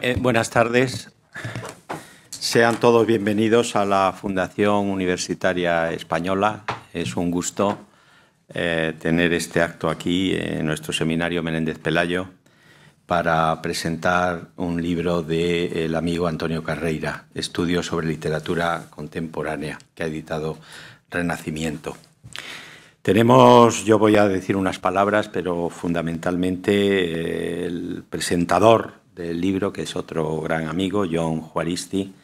Eh, buenas tardes. Sean todos bienvenidos a la Fundación Universitaria Española. Es un gusto eh, tener este acto aquí en nuestro seminario Menéndez Pelayo para presentar un libro del amigo Antonio Carreira, Estudios sobre Literatura Contemporánea, que ha editado Renacimiento. Tenemos, yo voy a decir unas palabras, pero fundamentalmente eh, el presentador del libro, que es otro gran amigo, John Juaristi,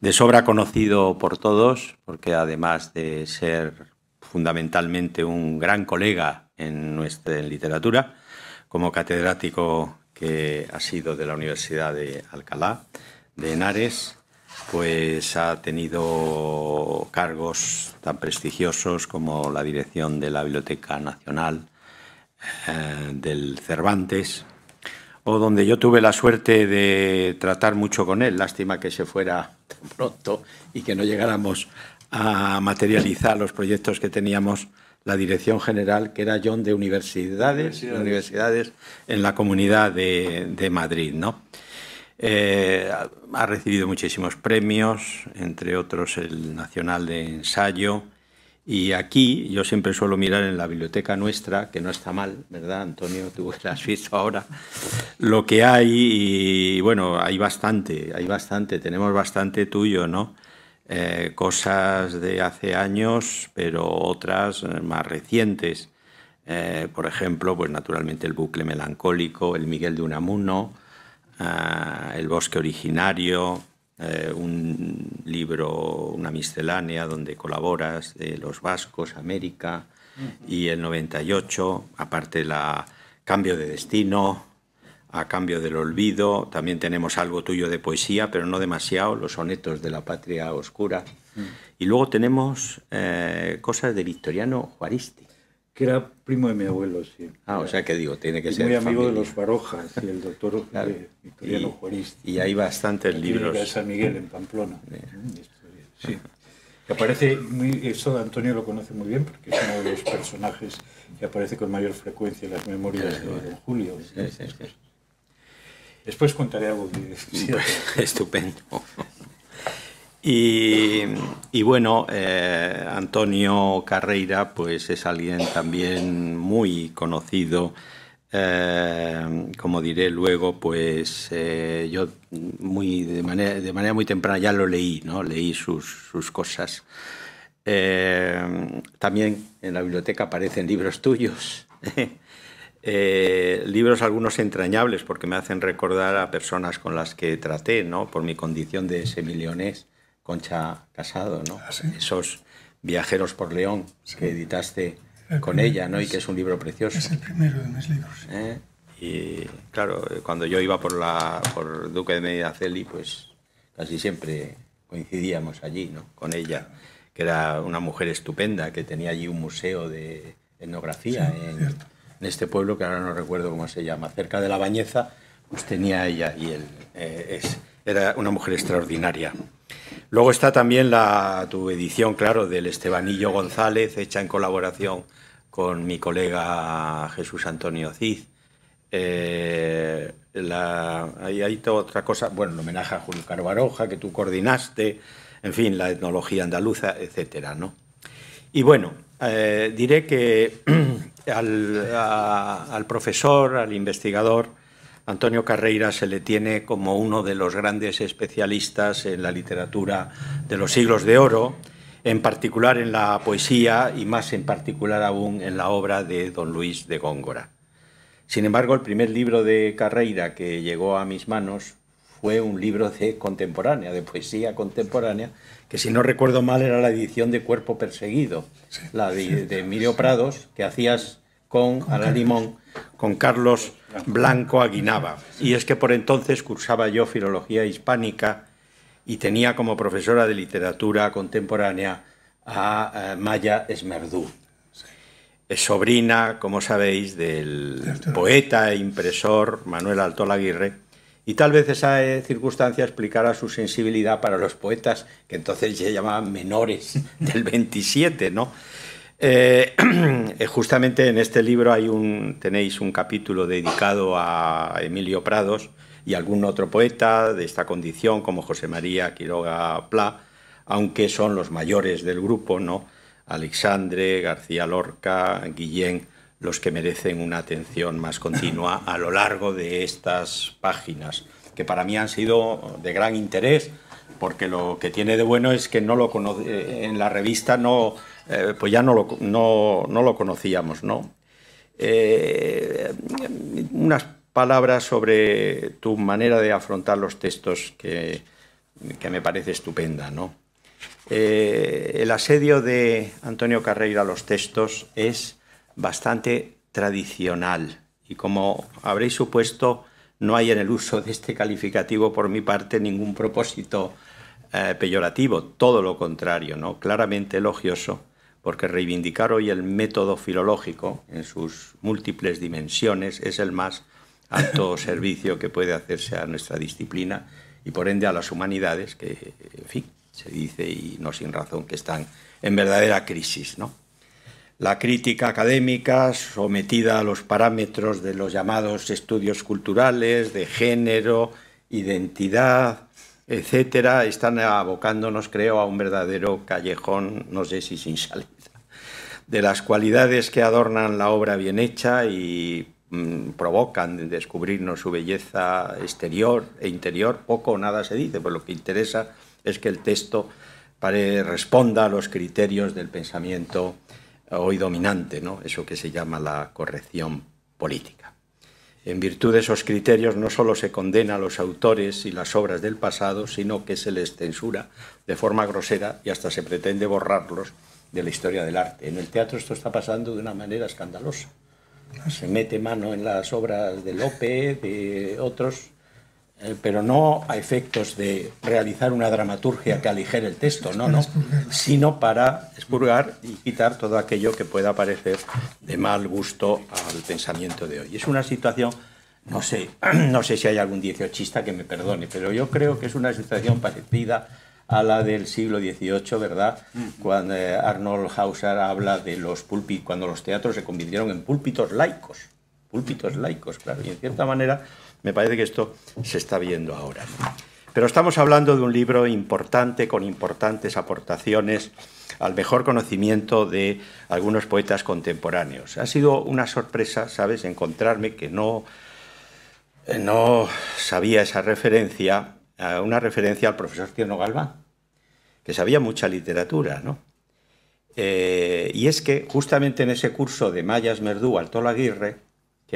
de sobra conocido por todos, porque además de ser fundamentalmente un gran colega en nuestra literatura, como catedrático que ha sido de la Universidad de Alcalá, de Henares, pues ha tenido cargos tan prestigiosos como la dirección de la Biblioteca Nacional eh, del Cervantes, o donde yo tuve la suerte de tratar mucho con él. Lástima que se fuera pronto y que no llegáramos a materializar los proyectos que teníamos la dirección general, que era John de universidades, universidades. en la comunidad de, Madrid. Eh, ha recibido muchísimos premios, entre otros el Nacional de Ensayo, y aquí yo siempre suelo mirar en la biblioteca nuestra, que no está mal, ¿verdad, Antonio? Tú la has visto ahora, lo que hay y bueno, hay bastante, hay bastante, tenemos bastante tuyo, ¿no? Eh, cosas de hace años, pero otras eh, más recientes. Eh, por ejemplo, pues naturalmente el bucle melancólico, el Miguel de Unamuno, ah, el bosque originario, eh, un libro, una miscelánea donde colaboras de los vascos, América, y el 98, aparte la Cambio de Destino, a Cambio del Olvido, también tenemos algo tuyo de poesía, pero no demasiado, los sonetos de la patria oscura. Mm. Y luego tenemos eh, cosas de Victoriano Juaristi que era primo de mi abuelo, sí. Ah, o sea que digo, tiene que y ser. Muy amigo de los Barojas y el doctor claro. y, Juarista. Y hay bastantes libros. De San Miguel en Pamplona. Mm, sí. Que aparece, muy, eso Antonio lo conoce muy bien porque es uno de los personajes que aparece con mayor frecuencia en las memorias de, Julio. Después contaré algo. de pues, Estupendo. Y, bueno, eh, Antonio Carreira pues es alguien también muy conocido. Eh, como diré luego, pues eh, yo muy, de, manera, muy temprana ya lo leí, ¿no? leí sus, cosas. también en la biblioteca aparecen libros tuyos, libros algunos entrañables porque me hacen recordar a personas con las que traté, por mi condición de semilionés. Concha Casado, ah, Esos Viajeros por León que editaste con ella, ¿no? y que es un libro precioso. Es el primero de mis libros. ¿Eh? Y claro, eh, cuando yo iba por la por Duque de Medinaceli, pues casi siempre coincidíamos allí, ¿no? Con ella, que era una mujer estupenda, que tenía allí un museo de etnografía en, este pueblo que ahora no recuerdo cómo se llama, cerca de la Bañeza, pues tenía ella y él. Eh, era una mujer extraordinaria. Luego está también la, tu edición, claro, del Estebanillo González, hecha en colaboración con mi colega Jesús Antonio Cid. hay, eh, toda otra cosa, bueno, el homenaje a Julio Carbaroja, que tú coordinaste, en fin, la etnología andaluza, etcétera, ¿no? Y bueno, eh, diré que al profesor, al investigador, Antonio Carreira se le tiene como uno de los grandes especialistas en la literatura de los siglos de oro, en particular en la poesía y más en particular aún en la obra de don Luis de Góngora. Sin embargo, el primer libro de Carreira que llegó a mis manos fue un libro de contemporánea, de poesía contemporánea, que si no recuerdo mal era la edición de Cuerpo Perseguido, la de, de Emilio Prados, que hacías con con Carlos Blanco Aguinaba. Y es que por entonces cursaba yo filología hispánica y tenía como profesora de literatura contemporánea a eh, Maya Esmerdú, sobrina, como sabéis, del poeta e impresor Manuel Alto Aguirre, y tal vez esa eh, circunstancia explicara su sensibilidad para los poetas que entonces se llamaban menores del 27, ¿no? Eh, eh, justamente en este libro hay un, tenéis un capítulo dedicado a Emilio Prados y algún otro poeta de esta condición, como José María Quiroga Pla, aunque son los mayores del grupo, ¿no? Alexandre, García Lorca, Guillén, los que merecen una atención más continua a lo largo de estas páginas, que para mí han sido de gran interés, porque lo que tiene de bueno es que no lo conoce, eh, en la revista no eh, pues ya no lo, conocíamos, ¿no? Eh, unas palabras sobre tu manera de afrontar los textos que, me parece estupenda, ¿no? Eh, el asedio de Antonio Carreira a los textos es bastante tradicional y como habréis supuesto, no hay en el uso de este calificativo por mi parte ningún propósito peyorativo, todo lo contrario, ¿no? claramente elogioso porque reivindicar hoy el método filológico en sus múltiples dimensiones es el más alto servicio que puede hacerse a nuestra disciplina y por ende a las humanidades, que, en fin, se dice y no sin razón que están en verdadera crisis. La crítica académica sometida a los parámetros de los llamados estudios culturales, de género, identidad, etcétera, están abocándonos, creo, a un verdadero callejón, no sé si sin salida. De las cualidades que adornan la obra bien hecha y mm, provocan descubrirnos su belleza exterior e interior, poco o nada se dice, pues lo que interesa es que el texto responda a los criterios del pensamiento hoy dominante, ¿no? eso que se llama la corrección política. En virtud de esos criterios no solo se condena a los autores y las obras del pasado, sino que se les censura de forma grosera y hasta se pretende borrarlos de la historia del arte. En el teatro esto está pasando de una manera escandalosa. Se mete mano en las obras de Lope, de otros, eh, pero no a efectos de realizar una dramaturgia que aligere el texto, no, no, sino para expurgar y quitar todo aquello que pueda parecer de mal gusto al pensamiento de hoy. Es una situación, no sé, no sé si hay algún dieciochista que me perdone, pero yo creo que es una situación parecida a la del siglo XVIII, ¿verdad? Cuando eh, Arnold Hauser habla de los púlpitos, cuando los teatros se convirtieron en púlpitos laicos, púlpitos laicos, claro, y en cierta manera me parece que esto se está viendo ahora. Pero estamos hablando de un libro importante, con importantes aportaciones al mejor conocimiento de algunos poetas contemporáneos. Ha sido una sorpresa, ¿sabes?, encontrarme que no, eh, no sabía esa referencia, una referencia al profesor Tierno Galván, que sabía mucha literatura, ¿no? Eh, y es que justamente en ese curso de Mayas Merdú, Alto Aguirre,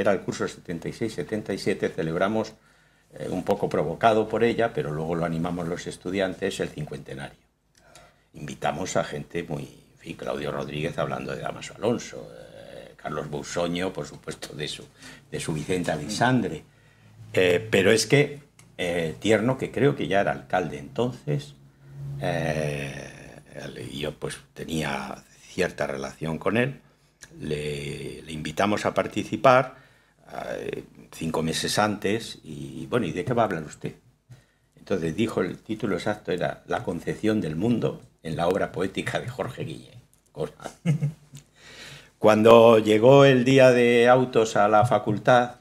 era el curso 76-77, celebramos, eh, un poco provocado por ella, pero luego lo animamos los estudiantes, el cincuentenario. Invitamos a gente muy, en fin, Claudio Rodríguez hablando de Damaso Alonso, eh, Carlos Bousoño, por supuesto, de su, de su Vicente Alexandre. Eh, pero es que Tierno, que creo que ya era alcalde entonces, yo pues tenía cierta relación con él, le invitamos a participar eh, cinco meses antes y bueno, ¿y de qué va a hablar usted? Entonces dijo, el título exacto era La concepción del mundo en la obra poética de Jorge Guille. Cuando llegó el día de autos a la facultad,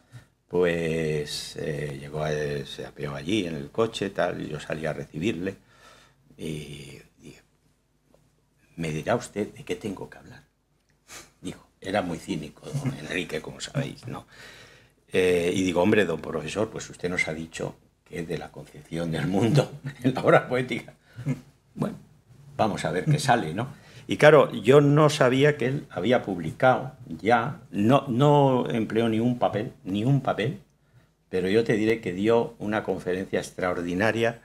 pues eh, llegó, eh, se apeó allí en el coche, tal, y yo salí a recibirle y me dirá usted de qué tengo que hablar era muy cínico, don Enrique, como sabéis, ¿no? Eh, y digo, hombre, don profesor, pues usted nos ha dicho que es de la concepción del mundo en la obra poética. Bueno, vamos a ver qué sale, ¿no? Y claro, yo no sabía que él había publicado ya, no, no empleó ni un papel, ni un papel, pero yo te diré que dio una conferencia extraordinaria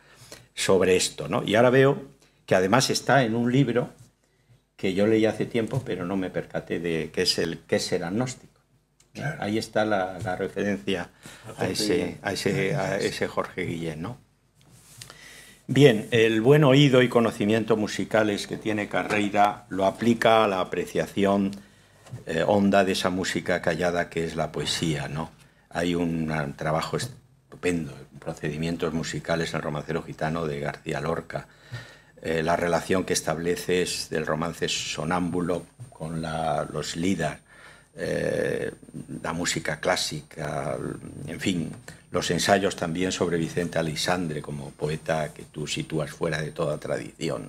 sobre esto, ¿no? Y ahora veo que además está en un libro que yo leí hace tiempo, pero no me percaté de qué es el, qué es agnóstico. Ahí está la, referencia a, ese, a, ese, ese, Jorge Guillén, ¿no? Bien, el buen oído y conocimiento musicales que tiene Carreira lo aplica a la apreciación onda eh, honda de esa música callada que es la poesía, ¿no? Hay un trabajo estupendo, procedimientos musicales en el romancero gitano de García Lorca, eh, la relación que estableces del romance sonámbulo con los líderes, eh, la música clásica, en fin, los ensayos también sobre Vicente Alisandre como poeta que tú sitúas fuera de toda tradición.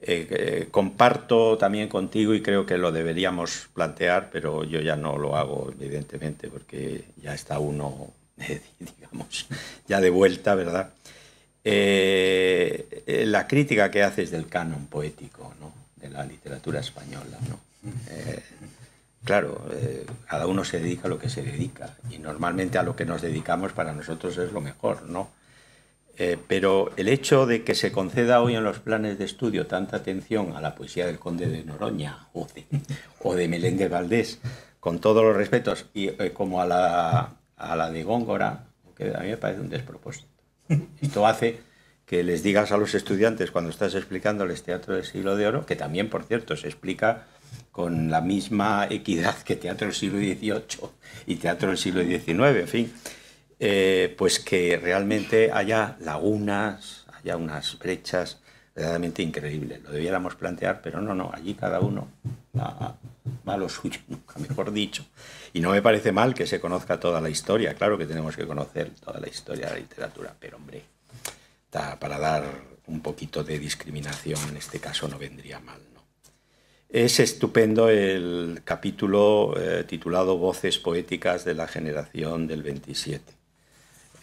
Eh, comparto también contigo y creo que lo deberíamos plantear, pero yo ya no lo hago, evidentemente, porque ya está uno, digamos, ya de vuelta, ¿verdad? Eh, eh, la crítica que haces del canon poético, de la literatura española. ¿no? Eh, claro, cada uno se dedica a lo que se dedica y normalmente a lo que nos dedicamos para nosotros es lo mejor, ¿no? pero el hecho de que se conceda hoy en los planes de estudio tanta atención a la poesía del conde de Noroña o de, Meléndez Valdés, con todos los respetos, y como a la, a la de Góngora, que a mí me parece un despropósito. Esto hace que les digas a los estudiantes cuando estás explicándoles Teatro del Siglo de Oro, que también, por cierto, se explica con la misma equidad que Teatro del siglo XVIII y Teatro del siglo XIX, en fin, eh, pues que realmente haya lagunas, haya unas brechas verdaderamente increíbles. Lo debiéramos plantear, pero no, no, allí cada uno a, a, suyo, mejor dicho. Y no me parece mal que se conozca toda la historia, claro que tenemos que conocer toda la historia de la literatura, pero hombre, para dar un poquito de discriminación en este caso no vendría mal. ¿no? Es estupendo el capítulo eh, titulado Voces Poéticas de la Generación del 27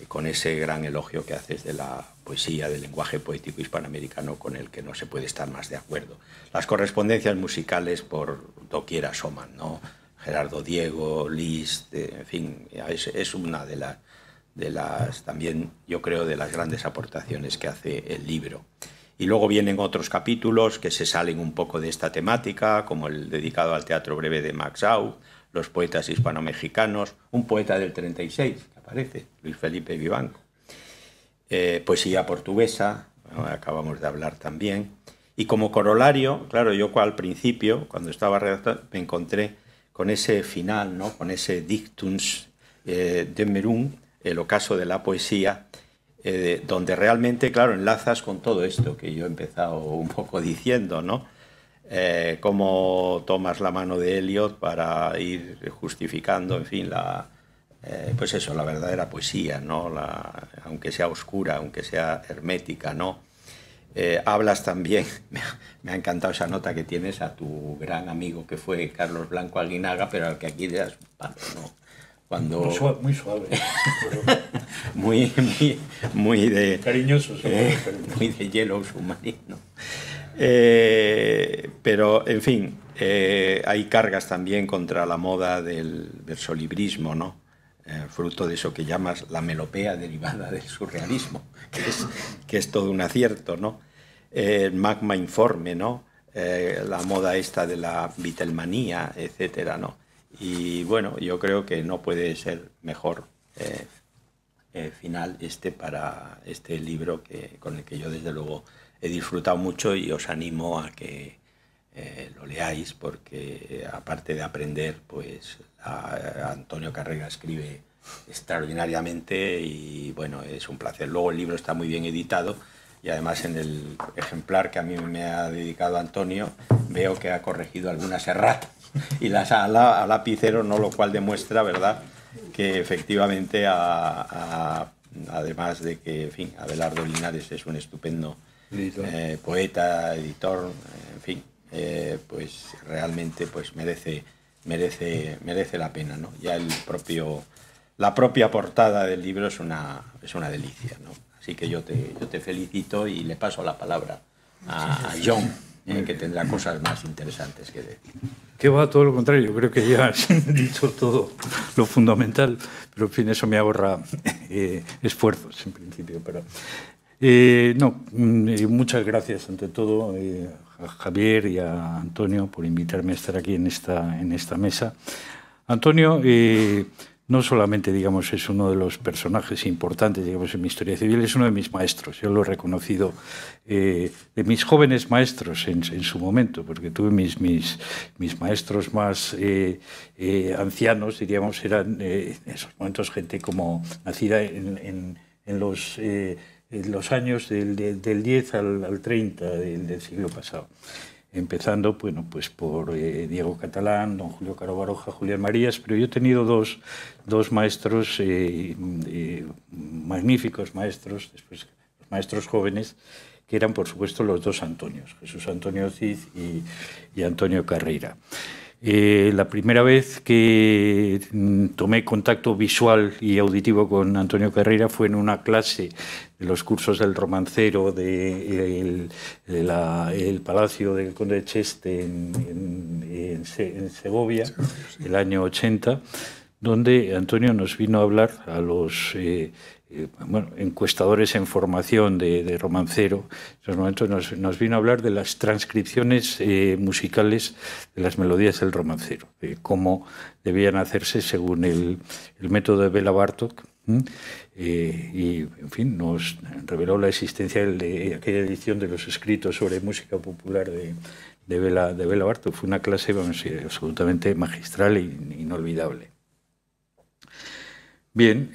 con ese gran elogio que haces de la poesía, del lenguaje poético hispanoamericano con el que no se puede estar más de acuerdo. Las correspondencias musicales por doquier asoman, ¿no? Gerardo Diego, Liszt, en fin, es, una de, de las, también yo creo, de las grandes aportaciones que hace el libro. Y luego vienen otros capítulos que se salen un poco de esta temática, como el dedicado al teatro breve de Max Au, los poetas hispano-mexicanos, un poeta del 36, Luis Felipe Vivanco. Eh, poesía portuguesa, acabamos de hablar también. Y como corolario, claro, yo al principio, cuando estaba redactando, me encontré con ese final, ¿no? con ese dictums eh, de Merún, el ocaso de la poesía, eh, donde realmente, claro, enlazas con todo esto que yo he empezado un poco diciendo, ¿no? cómo tomas la mano de Eliot para ir justificando, en fin, la, eh, pues eso, la verdadera poesía, ¿no? La, aunque sea oscura, aunque sea hermética, ¿no? Eh, hablas también, me ha, encantado esa nota que tienes a tu gran amigo que fue Carlos Blanco Aguinaga, pero al que aquí le das un palo, Cuando... Muy suave. Muy, ¿eh? muy, de... Cariñoso, Muy de hielo submarino. pero, en fin, hay cargas también contra la moda del solibrismo ¿no? Eh, fruto de eso que llamas la melopea derivada del surrealismo, que es, que es todo un acierto, ¿no? El magma informe, ¿no? Eh, la moda esta de la vitelmanía, etcétera, ¿no? Y bueno, yo creo que no puede ser mejor eh, final este para este libro que, con el que yo desde luego he disfrutado mucho y os animo a que eh, lo leáis porque eh, aparte de aprender, pues Antonio Carrera escribe extraordinariamente y bueno, es un placer. Luego el libro está muy bien editado y además en el ejemplar que a mí me ha dedicado Antonio veo que ha corregido algunas erratas y las ha lapicero, ¿no? lo cual demuestra, ¿verdad?, que efectivamente, además de que, en fin, Abelardo Linares es un estupendo eh, poeta, editor, en fin, eh, pues realmente pues merece, merece, merece la pena. ¿no? Ya el propio, la propia portada del libro es una, es una delicia. ¿no? Así que yo te, yo te felicito y le paso la palabra a, John, eh, que tendrá cosas más interesantes que decir. Que va todo lo contrario, creo que ya has dicho todo lo fundamental, pero en fin, eso me ahorra eh, esfuerzos en principio. Pero, no, mm, muchas gracias ante todo Javier y a Antonio por invitarme a estar aquí en esta, en esta mesa. Antonio eh, no solamente digamos, es uno de los personajes importantes digamos, en mi historia civil, es uno de mis maestros. Yo lo he reconocido eh, de mis jóvenes maestros en, su momento, porque tuve mis, mis, mis maestros más eh, ancianos, diríamos, eran en esos momentos gente como nacida en, en, en los en eh, los años del, 10 al, 30 del, siglo pasado. Empezando bueno, pues por eh, Diego Catalán, don Julio Caro Julián Marías, pero yo he tenido dos, maestros, eh, magníficos maestros, después maestros jóvenes, que eran por supuesto los dos Antonios, Jesús Antonio Cid y, y Antonio Carreira. Eh, la primera vez que mm, tomé contacto visual y auditivo con Antonio Carrera fue en una clase de los cursos del romancero del Palacio del Conde de Cheste en, Segovia, el año 80, donde Antonio nos vino a hablar a los eh, eh, encuestadores en formación de, romancero, en esos momentos nos, vino a hablar de las transcripciones eh, musicales de las melodías del romancero, de cómo debían hacerse según el, método de Bela Bartok. Eh, y, en fin, nos reveló la existencia de aquella edición de los escritos sobre música popular de, Bela, de Bartok. Fue una clase absolutamente magistral e inolvidable. Bien,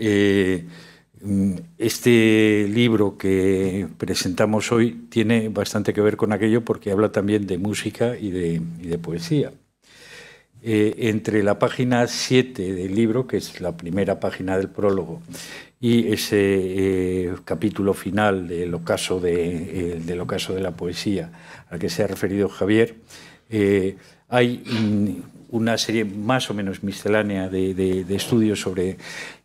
Mm, este libro que presentamos hoy tiene bastante que ver con aquello porque habla también de música y de, poesía. Eh, entre la página 7 del libro, que es la primera página del prólogo, y ese eh, capítulo final del ocaso de, eh, de la poesía al que se ha referido Javier, hay mm, una serie más o menos miscelánea de estudios sobre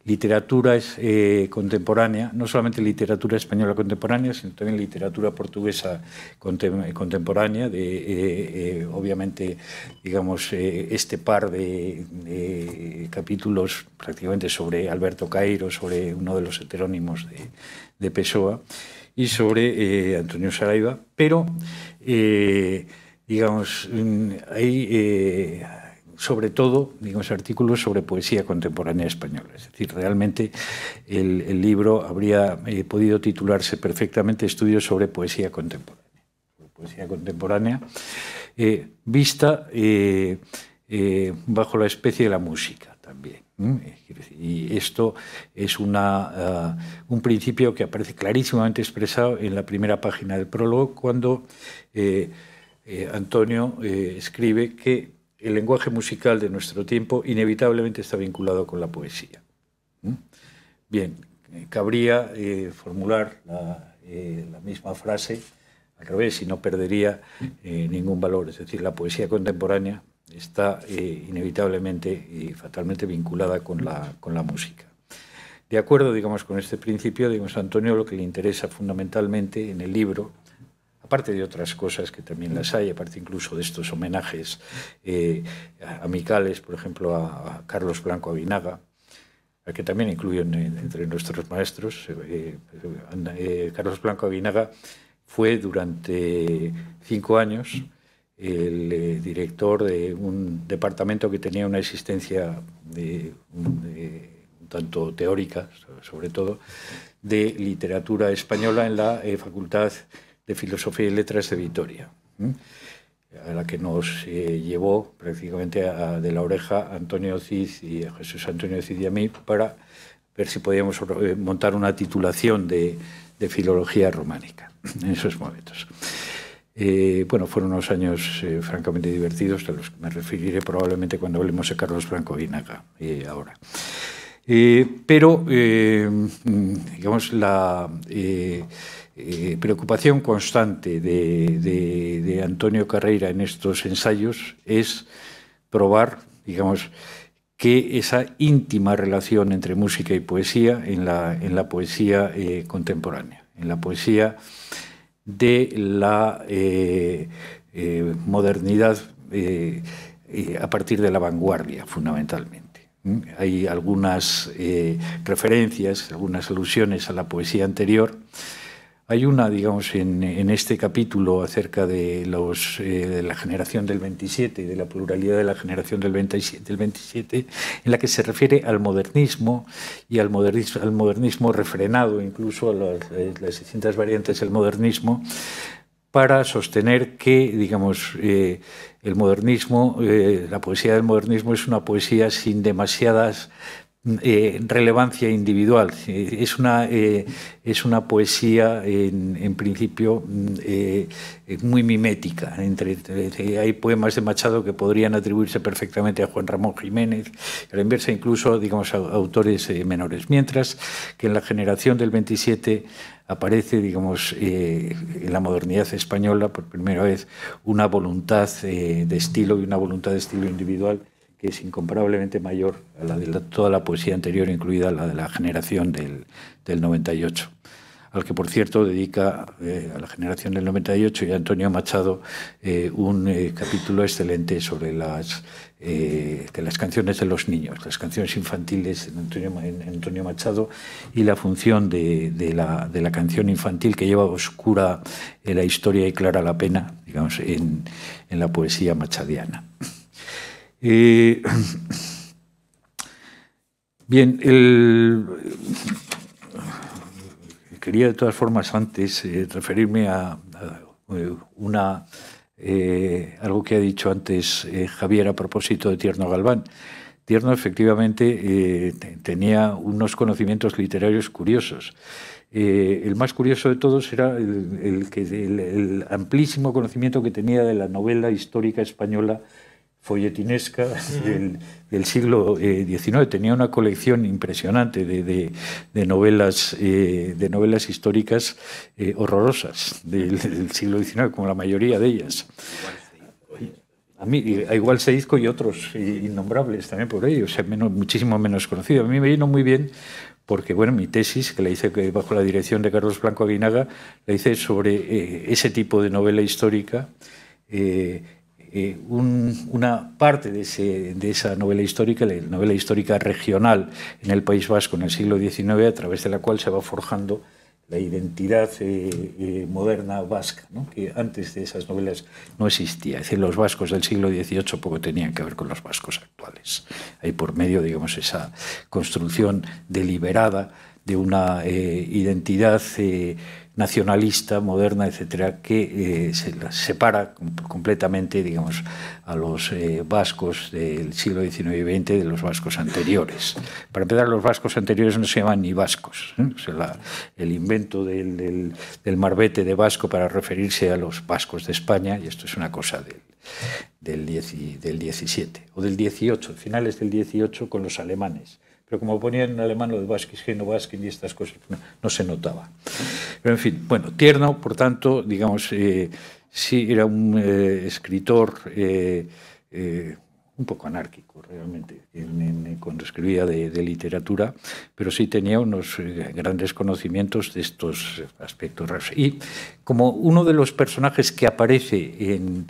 literatura eh, contemporánea, no solamente literatura española contemporánea, sino también literatura portuguesa contemporánea, de, eh, eh, obviamente, digamos, este par de, capítulos prácticamente sobre Alberto Cairo, sobre uno de los heterónimos de, Pessoa, y sobre Antonio Saraiva, pero digamos, mm, hay, sobre todo, digamos, artículos sobre poesía contemporánea española. Es decir, realmente el, libro habría eh, podido titularse perfectamente Estudios sobre poesía contemporánea. Poesía contemporánea eh, vista eh, bajo la especie de la música también. Y esto es una, ah, un principio que aparece clarísimamente expresado en la primera página del prólogo cuando Antonio escribe que el lenguaje musical de nuestro tiempo inevitablemente está vinculado con la poesía. Bien, eh, cabría eh, formular eh, la, misma frase al revés y no perdería ningún valor. Es decir, la poesía contemporánea está inevitablemente y fatalmente vinculada con la, con la música. De acuerdo, digamos, con este principio, digamos, Antonio lo que le interesa fundamentalmente en el libro aparte de otras cosas que también las hay, aparte incluso de estos homenajes eh, amicales, por ejemplo, a, Carlos Blanco Abinaga, que también incluyen entre nuestros maestros. Eh, eh, Carlos Blanco Abinaga fue durante cinco años el director de un departamento que tenía una existencia de, tanto teórica, sobre todo, de literatura española en la Facultad de Filosofía y Letras de Vitoria, a la que nos eh, llevó prácticamente de la oreja Antonio Cid y a Jesús Antonio Cid y a mí para ver si podíamos eh, montar una titulación de, filología románica en esos momentos. Eh, bueno, fueron unos años francamente divertidos, a los que me referiré probablemente cuando hablemos de Carlos Franco Vinaga y ahora. pero, mm, digamos, la, eh, preocupación constante de, Antonio Carreira en estos ensayos es probar, digamos, que esa íntima relación entre música y poesía en la, poesía eh, contemporánea, en la poesía de la eh, modernidad a partir de la vanguardia, fundamentalmente. ¿Mm? Hay algunas referencias, algunas alusiones a la poesía anterior hay una, digamos, en, este capítulo acerca de, eh, la generación del 27 y de la pluralidad de la generación del 27, en la que se refiere al modernismo y al modernismo, refrenado, incluso a eh, las, distintas variantes del modernismo, para sostener que, digamos, eh, el modernismo, la poesía del modernismo es una poesía sin demasiadas eh, relevancia individual. Es una, eh, es una poesía, en, principio, mm, eh, muy mimética. hay poemas de Machado que podrían atribuirse perfectamente a Juan Ramón Jiménez, a la inversa incluso, digamos, a autores menores. Mientras que en la generación del 27 aparece, digamos, en la modernidad española por primera vez una voluntad de estilo y una voluntad de estilo individual que es incomparablemente mayor a la de toda la poesía anterior, incluida la de la generación del, 98, al que por cierto dedica eh, a la generación del 98 y a Antonio Machado eh, un eh, capítulo excelente sobre las, canciones de los niños, las canciones infantiles Antonio, en Antonio, Machado y la función de, la, canción infantil que lleva oscura la historia y clara la pena, digamos, en la poesía machadiana. Eh, bien, eh, quería de todas formas antes eh, referirme a, una, algo que ha dicho antes Javier a propósito de Tierno Galván. Tierno efectivamente tenía unos conocimientos literarios curiosos. el más curioso de todos era el, el, amplísimo conocimiento que tenía de la novela histórica española folletinesca del, siglo XIX. Eh, Tenía una colección impresionante de, novelas, eh, de novelas históricas eh, horrorosas del, siglo XIX, como la mayoría de ellas. A mí, a igual Seizco y otros innombrables también por ellos, muchísimo menos conocido. A mí me vino muy bien porque bueno, mi tesis, que la hice bajo la dirección de Carlos Blanco Aguinaga, la hice sobre ese tipo de novela histórica eh, una parte de, esa novela histórica, la novela histórica regional en el País Vasco en el siglo XIX, a través de la cual se va forjando la identidad eh, eh, moderna vasca, que antes de esas novelas no existía. Es decir, los vascos del siglo XVIII poco tenían que ver con los vascos actuales. Hay por medio, digamos, esa construcción deliberada de una identidad nacionalista, moderna, etcétera, que eh, se separa completamente, digamos, a los eh, vascos del siglo XIX y XX de los vascos anteriores. Para empezar, los vascos anteriores no se llaman ni vascos. ¿eh? el invento del, marbete de vasco para referirse a los vascos de España, y esto es una cosa del, del, 17 o del 18, finales del 18 con los alemanes pero como ponían en alemán lo de Baskin, Geno Baskin y estas cosas, no, se notaba. Pero en fin, bueno, Tierno, por tanto, digamos, eh, sí era un eh, escritor eh, un poco anárquico realmente, cuando escribía de, de, literatura, pero sí tenía unos grandes conocimientos de estos aspectos raros. Y como uno de los personajes que aparece en,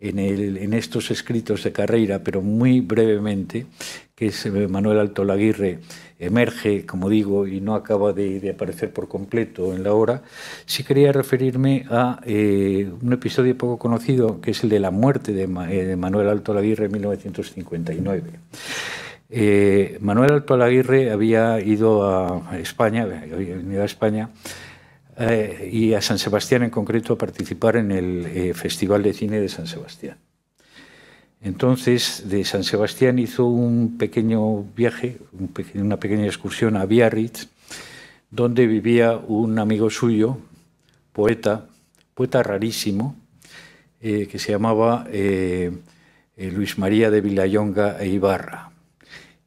en, estos escritos de carrera, pero muy brevemente, que eh, Manuel Alto Laguirre, emerge, como digo, y no acaba de, aparecer por completo en la obra, sí quería referirme a eh, un episodio poco conocido, que es el de la muerte de, eh, Manuel Alto Laguirre en 1959. Manuel Alto Laguirre había ido a España, había venido a España eh, y a San Sebastián en concreto a participar en el eh, Festival de Cine de San Sebastián. Entonces, de San Sebastián hizo un pequeño viaje, una pequeña excursión a Biarritz, donde vivía un amigo suyo, poeta, poeta rarísimo, eh, que se llamaba Luis María de Villayonga e Ibarra,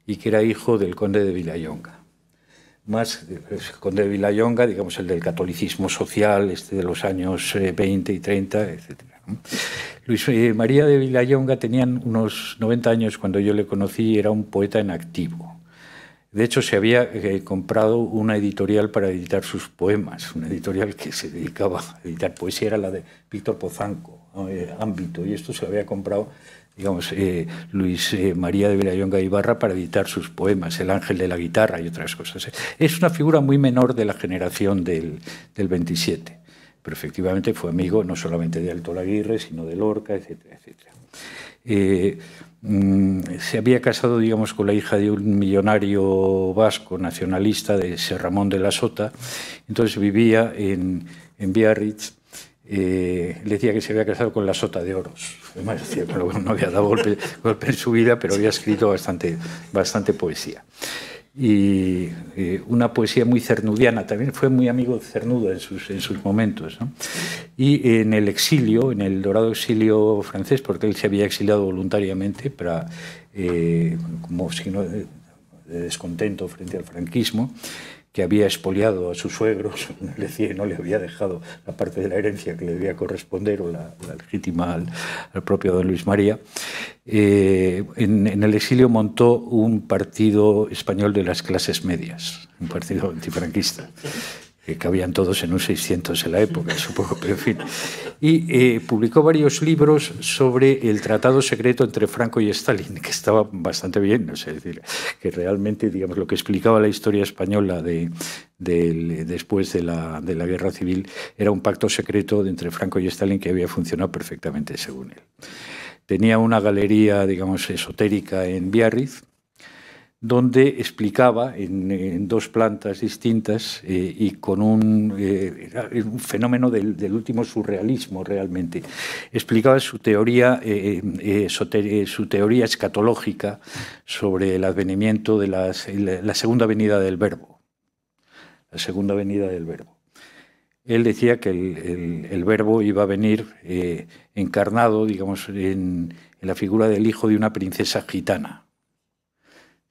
y que era hijo del conde de Villayonga más con de Villayonga, digamos el del catolicismo social este de los años 20 eh, y 30, etc. Luis eh, María de Villayonga tenía unos 90 años cuando yo le conocí, y era un poeta en activo. De hecho, se había eh, comprado una editorial para editar sus poemas, una editorial que se dedicaba a editar poesía, era la de Víctor Pozanco, Ámbito, y esto se había comprado digamos, eh, Luis eh, María de Villayonga Ibarra para editar sus poemas, El Ángel de la Guitarra y otras cosas. ¿eh? Es una figura muy menor de la generación del, del 27, pero efectivamente fue amigo no solamente de Alto Laguirre, sino de Lorca, etc. etcétera. Mm, se había casado, digamos, con la hija de un millonario vasco nacionalista de Serramón de la Sota, entonces vivía en, en Biarritz le decía que se había casado con la sota de oros. Además, no había dado golpe, en su vida, pero había escrito bastante, bastante poesía. Y una poesía muy cernudiana, también fue muy amigo de Cernuda en sus, en sus momentos. ¿no? Y en el exilio, en el dorado exilio francés, porque él se había exiliado voluntariamente para, eh, como signo de descontento frente al franquismo, que había expoliado a sus suegros, no le, no le había dejado la parte de la herencia que le debía corresponder o la, legítima al, propio don Luis María, eh, en, en, el exilio montó un partido español de las clases medias, un partido antifranquista que cabían todos en un 600 en la época, supongo, pero en fin. Y eh, publicó varios libros sobre el tratado secreto entre Franco y Stalin, que estaba bastante bien, no es decir, que realmente, digamos, lo que explicaba la historia española de, después de la, de la guerra civil era un pacto secreto entre Franco y Stalin que había funcionado perfectamente, según él. Tenía una galería, digamos, esotérica en Biarritz, donde explicaba en, dos plantas distintas eh, y con un, eh, fenómeno del, último surrealismo realmente. Explicaba su teoría, eh, escatológica sobre el advenimiento de la segunda venida del verbo. La segunda venida del verbo. Él decía que el, verbo iba a venir encarnado, digamos, en la figura del hijo de una princesa gitana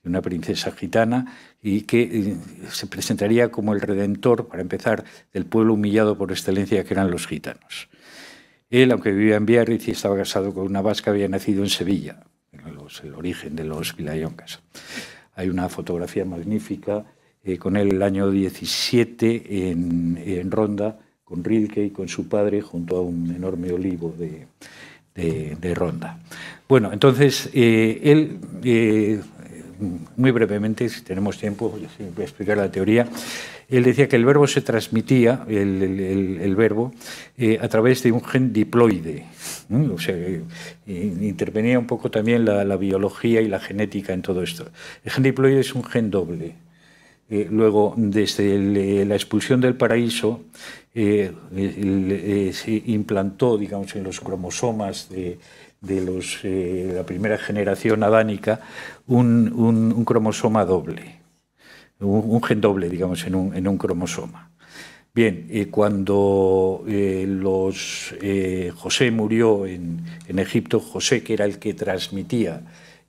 una princesa gitana, y que eh, se presentaría como el redentor, para empezar, del pueblo humillado por excelencia que eran los gitanos. Él, aunque vivía en Biarritz y estaba casado con una vasca, había nacido en Sevilla, el origen de los Vilayoncas. Hay una fotografía magnífica eh, con él el año 17 en, Ronda, con Rilke y con su padre, junto a un enorme olivo de, Ronda. Bueno, entonces eh, él muy brevemente, si tenemos tiempo, voy a explicar la teoría. Él decía que el verbo se transmitía, el, verbo, eh, a través de un gen diploide. O sea, eh, eh, intervenía un poco también la, la biología y la genética en todo esto. El gen diploide es un gen doble. Eh, luego, desde eh, la expulsión del paraíso, eh, se implantó, en los cromosomas de, la primera generación adánica un, cromosoma doble, un, gen doble, digamos, en un, cromosoma. Bien, cuando José murió en, Egipto, José, que era el que transmitía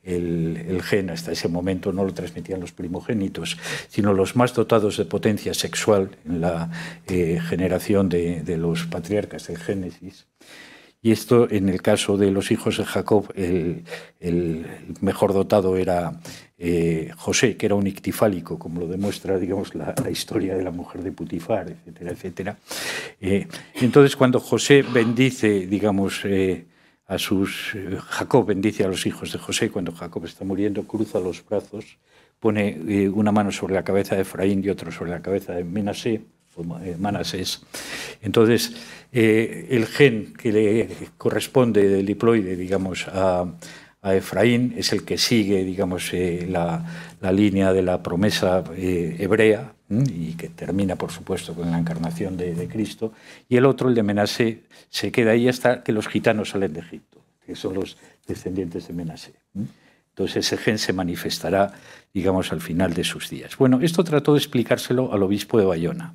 el, gen, hasta ese momento no lo transmitían los primogénitos, sino los más dotados de potencia sexual en la eh, generación de, los patriarcas del Génesis. Y esto en el caso de los hijos de Jacob, el, mejor dotado era eh, José, que era un ictifálico, como lo demuestra digamos, la, historia de la mujer de Putifar, etcétera, etcétera. Eh, entonces, cuando José bendice, digamos, a sus... Eh, Jacob bendice a los hijos de José cuando Jacob está muriendo, cruza los brazos, pone eh, una mano sobre la cabeza de Efraín y otra sobre la cabeza de eh, Manasés. Entonces, el gen que le corresponde del diploide, digamos, a, a Efraín es el que sigue, digamos, la, línea de la promesa hebrea y que termina, por supuesto, con la encarnación de, Cristo, y el otro, el de Menasé, se queda ahí hasta que los gitanos salen de Egipto, que son los descendientes de Menasé. Entonces ese gen se manifestará, digamos, al final de sus días. Bueno, esto trató de explicárselo al obispo de Bayona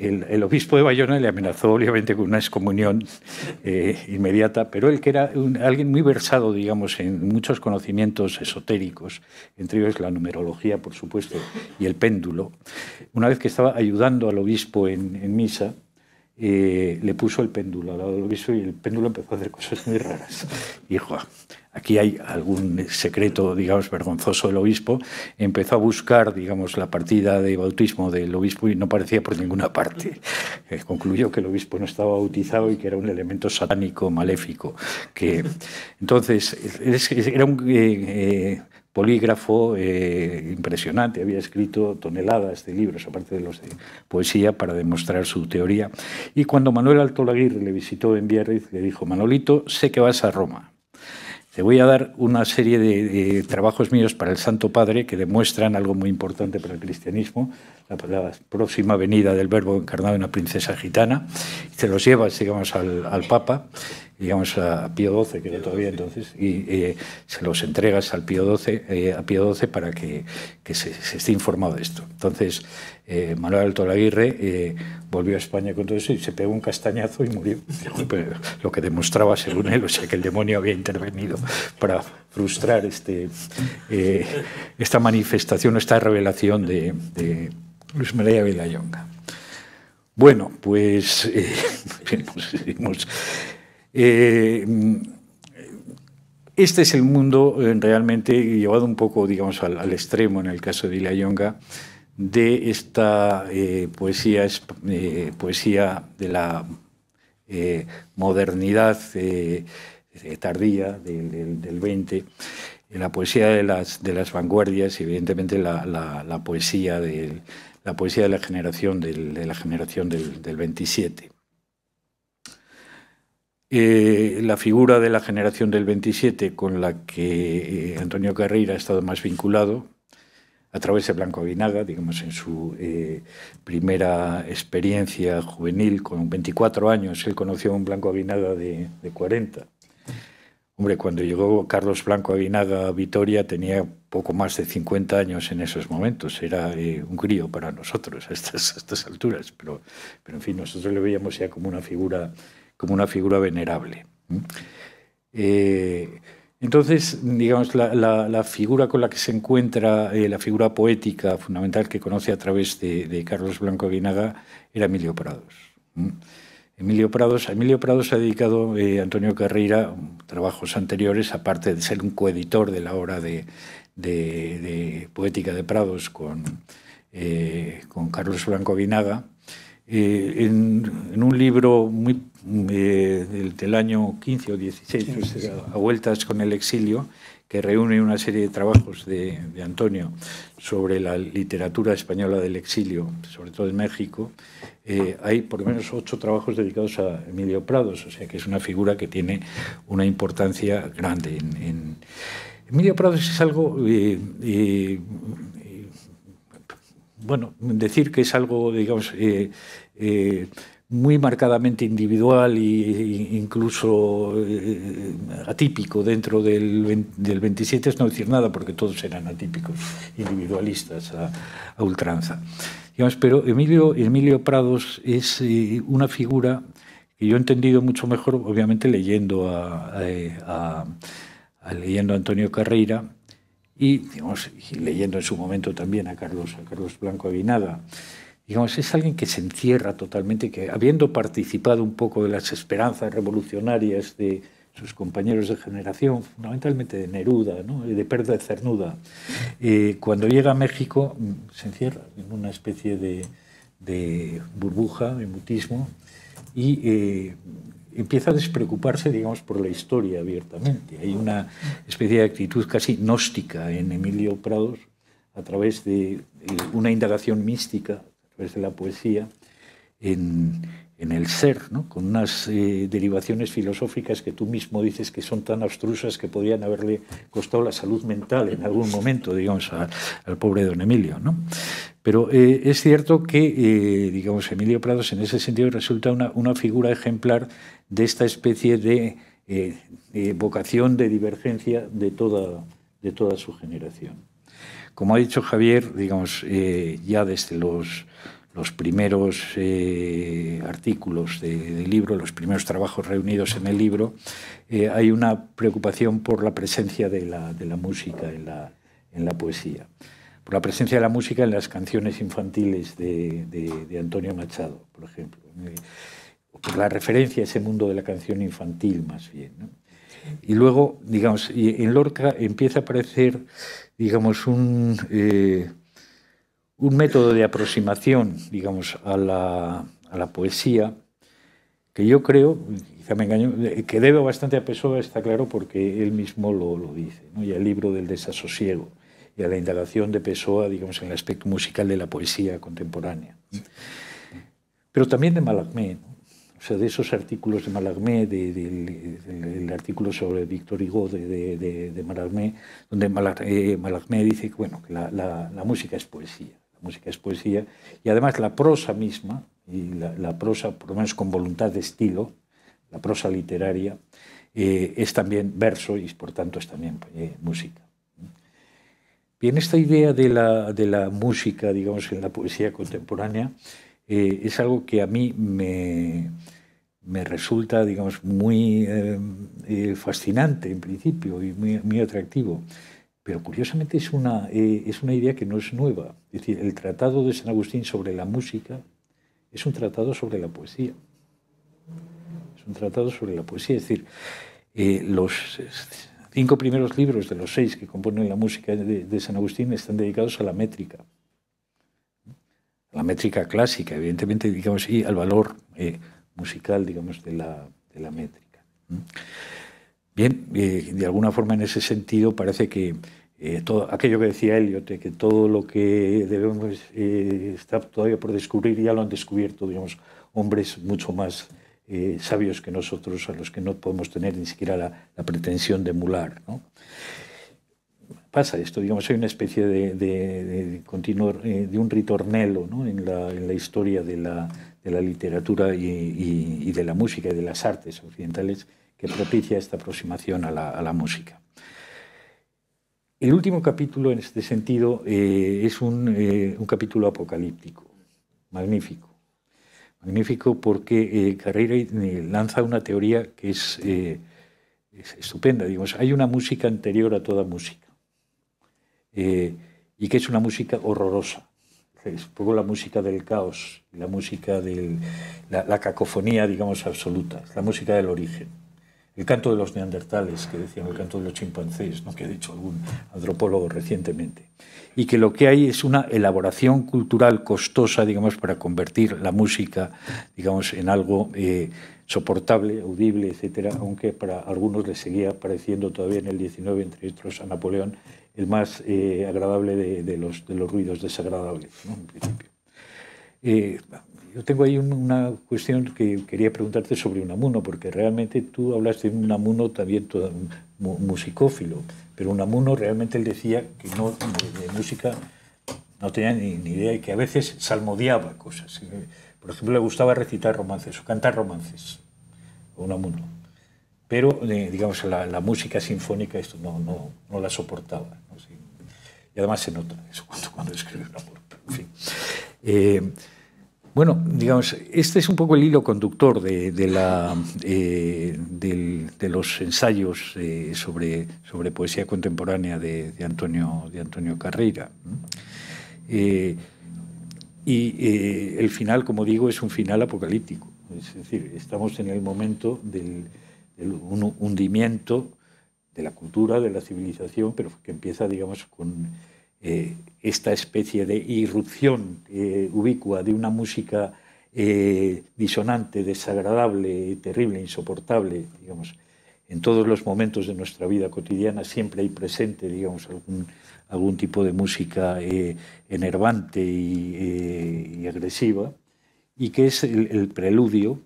el, obispo de Bayona le amenazó obviamente con una excomunión eh, inmediata, pero él que era alguien muy versado, digamos, en muchos conocimientos esotéricos, entre ellos la numerología, por supuesto, y el péndulo, una vez que estaba ayudando al obispo en, misa, eh, le puso el péndulo al lado del obispo y el péndulo empezó a hacer cosas muy raras aquí hay algún secreto, digamos, vergonzoso del obispo, empezó a buscar, digamos, la partida de bautismo del obispo y no parecía por ninguna parte. Eh, concluyó que el obispo no estaba bautizado y que era un elemento satánico, maléfico. Que, entonces, eh, era un... Eh, polígrafo impresionante, había escrito toneladas de libros, aparte de los de poesía, para demostrar su teoría. Y cuando Manuel Alto le visitó en Biarritz, le dijo, Manolito, sé que vas a Roma, te voy a dar una serie de, trabajos míos para el Santo Padre que demuestran algo muy importante para el cristianismo, la, próxima venida del Verbo encarnado en una princesa gitana. Y te los lleva, sigamos al Papa digamos, a Pío XII, que era todavía entonces, y eh, se los entregas al Pío XII, eh, a Pío XII para que, se, esté informado de esto. Entonces, eh, Manuel Alto Laguirre volvió a España con todo eso y se pegó un castañazo y murió. Lo que demostraba, según él, o sea, que el demonio había intervenido para frustrar este, esta manifestación, esta revelación de, Luis María Villayonga. Bueno, pues seguimos, Eh, este es el mundo eh, realmente llevado un poco, digamos, al, extremo en el caso de Yonga de esta eh, poesía, poesía de la modernidad tardía del, del, 20 la poesía de las, vanguardias y evidentemente la, poesía, de, la poesía de la generación de la generación del, del 27. Eh, la figura de la generación del 27 con la que eh, Antonio Carreira ha estado más vinculado, a través de Blanco Aguinaga, digamos, en su eh, primera experiencia juvenil, con 24 años, él conoció a un Blanco Aguinaga de, 40. Hombre, cuando llegó Carlos Blanco Aguinaga a Vitoria tenía poco más de 50 años en esos momentos, era un crío para nosotros a estas, a estas alturas, pero, pero en fin, nosotros le veíamos ya como una figura como una figura venerable. Eh, entonces, digamos, la, figura con la que se encuentra, eh, la figura poética fundamental que conoce a través de, Carlos Blanco Aguinaga era Emilio Prados. Emilio Prados, a Emilio Prados ha dedicado eh, Antonio Carreira trabajos anteriores, aparte de ser un coeditor de la obra de, poética de Prados con, con Carlos Blanco Aguinaga. Eh, en, un libro eh, del, año 15 o 16, pues, a vueltas con el exilio, que reúne una serie de trabajos de, Antonio sobre la literatura española del exilio, sobre todo en México, eh, hay por lo menos ocho trabajos dedicados a Emilio Prados, o sea que es una figura que tiene una importancia grande. En, Emilio Prados es algo bueno, decir que es algo, digamos, eh, eh, muy marcadamente individual e incluso eh, atípico dentro del, del 27 es no decir nada porque todos eran atípicos, individualistas a, ultranza. Digamos, pero Emilio, Emilio Prados es una figura que yo he entendido mucho mejor, obviamente leyendo a, leyendo a Antonio Carreira, y, digamos, leyendo en su momento también a Carlos, a Carlos Blanco Abinada digamos, es alguien que se encierra totalmente, que habiendo participado un poco de las esperanzas revolucionarias de sus compañeros de generación, fundamentalmente de Neruda, ¿no? de Perda de Cernuda, eh, cuando llega a México mm, se encierra en una especie de, burbuja, de mutismo, y eh, empieza a despreocuparse, digamos, por la historia abiertamente. Hay una especie de actitud casi gnóstica en Emilio Prados a través de eh, una indagación mística, a través de la poesía, en, en el ser, con unas eh, derivaciones filosóficas que tú mismo dices que son tan abstrusas que podrían haberle costado la salud mental en algún momento, digamos, al pobre don Emilio. Pero eh, es cierto que, eh, digamos, Emilio Prados en ese sentido resulta una, figura ejemplar de esta especie de vocación de divergencia de toda su generación. Como ha dicho Javier, digamos, ya desde los los primeros eh, artículos del de libro, los primeros trabajos reunidos en el libro, eh, hay una preocupación por la presencia de la, música en la, en la, poesía, por la presencia de la música en las canciones infantiles de, Antonio Machado, por ejemplo, eh, por la referencia a ese mundo de la canción infantil más bien. Y luego, digamos, en Lorca empieza a aparecer, digamos, un un método de aproximación, digamos, a la, poesía que yo creo, quizá me engaño, que debe bastante a Pessoa, está claro, porque él mismo lo, dice, y al libro del desasosiego, y a la indagación de Pessoa, digamos, en el aspecto musical de la poesía contemporánea. Pero también de Malagmé, o sea, de esos artículos de Malagmé, de, artículo sobre Víctor Hugo de, Malagmé, donde eh, Malagmé, dice que, bueno, que la, la música es poesía la música es poesía, y además la prosa misma, y la, prosa por lo menos con voluntad de estilo, la prosa literaria, eh, es también verso y por tanto es también eh, música. Bien, esta idea de la, música, digamos, en la poesía contemporánea, eh, es algo que a mí me, resulta, digamos, muy fascinante en principio y muy, muy atractivo. Pero curiosamente es una, eh, es una idea que no es nueva. Es decir, el tratado de San Agustín sobre la música es un tratado sobre la poesía. Es un tratado sobre la poesía. Es decir, eh, los cinco primeros libros de los seis que componen la música de, San Agustín están dedicados a la métrica la métrica clásica, evidentemente, digamos, y al valor eh, musical, digamos, de la, de la métrica. Bien, de alguna forma en ese sentido parece que eh, aquello que decía Elliot, que todo lo que debemos eh, estar todavía por descubrir, ya lo han descubierto, digamos, hombres mucho más eh, sabios que nosotros, a los que no podemos tener ni siquiera la, pretensión de emular. ¿no? Pasa esto, digamos, hay una especie de, continuo, de un ritornelo ¿no? en, la, historia de la, literatura y, de la música y de las artes occidentales que propicia esta aproximación a la música. El último capítulo en este sentido eh, es eh, un, capítulo apocalíptico, magnífico. Magnífico porque eh, Carrera lanza una teoría que es, estupenda. Digamos, hay una música anterior a toda música y que es una música horrorosa. Es un poco la música del caos, la música de la, la cacofonía, digamos, absoluta, la música del origen. El canto de los neandertales, que decían el canto de los chimpancés, ¿no? que ha dicho algún antropólogo recientemente. Y que lo que hay es una elaboración cultural costosa, digamos, para convertir la música, digamos, en algo eh, soportable, audible, etcétera, aunque para algunos le seguía pareciendo todavía en el 19, entre otros a Napoleón, el más eh, agradable de, los, ruidos desagradables, ¿no? en principio. Eh, yo tengo ahí una cuestión que quería preguntarte sobre Unamuno, porque realmente tú hablaste de Unamuno también todo, musicófilo, pero Unamuno realmente él decía que no, de, música no tenía ni, idea y que a veces salmodiaba cosas. Eh, por ejemplo, le gustaba recitar romances o cantar romances, Unamuno. Pero, eh, digamos, la, música sinfónica esto no, no, la soportaba. Y además se nota eso cuando, escribe un amor. Eh, bueno, digamos, este es un poco el hilo conductor de, la, eh, de los ensayos eh, sobre, poesía contemporánea de, de Antonio, Carrera. Carreira. Eh, y el final, como digo, es un final apocalíptico. Es decir, estamos en el momento del, un hundimiento de la cultura, de la civilización, pero que empieza, digamos, con esta especie de irrupción eh, ubicua de una música eh, disonante, desagradable, terrible, insoportable, digamos, en todos los momentos de nuestra vida cotidiana siempre hay presente, digamos, algún, algún tipo de música eh, enervante y, agresiva, y que es el, preludio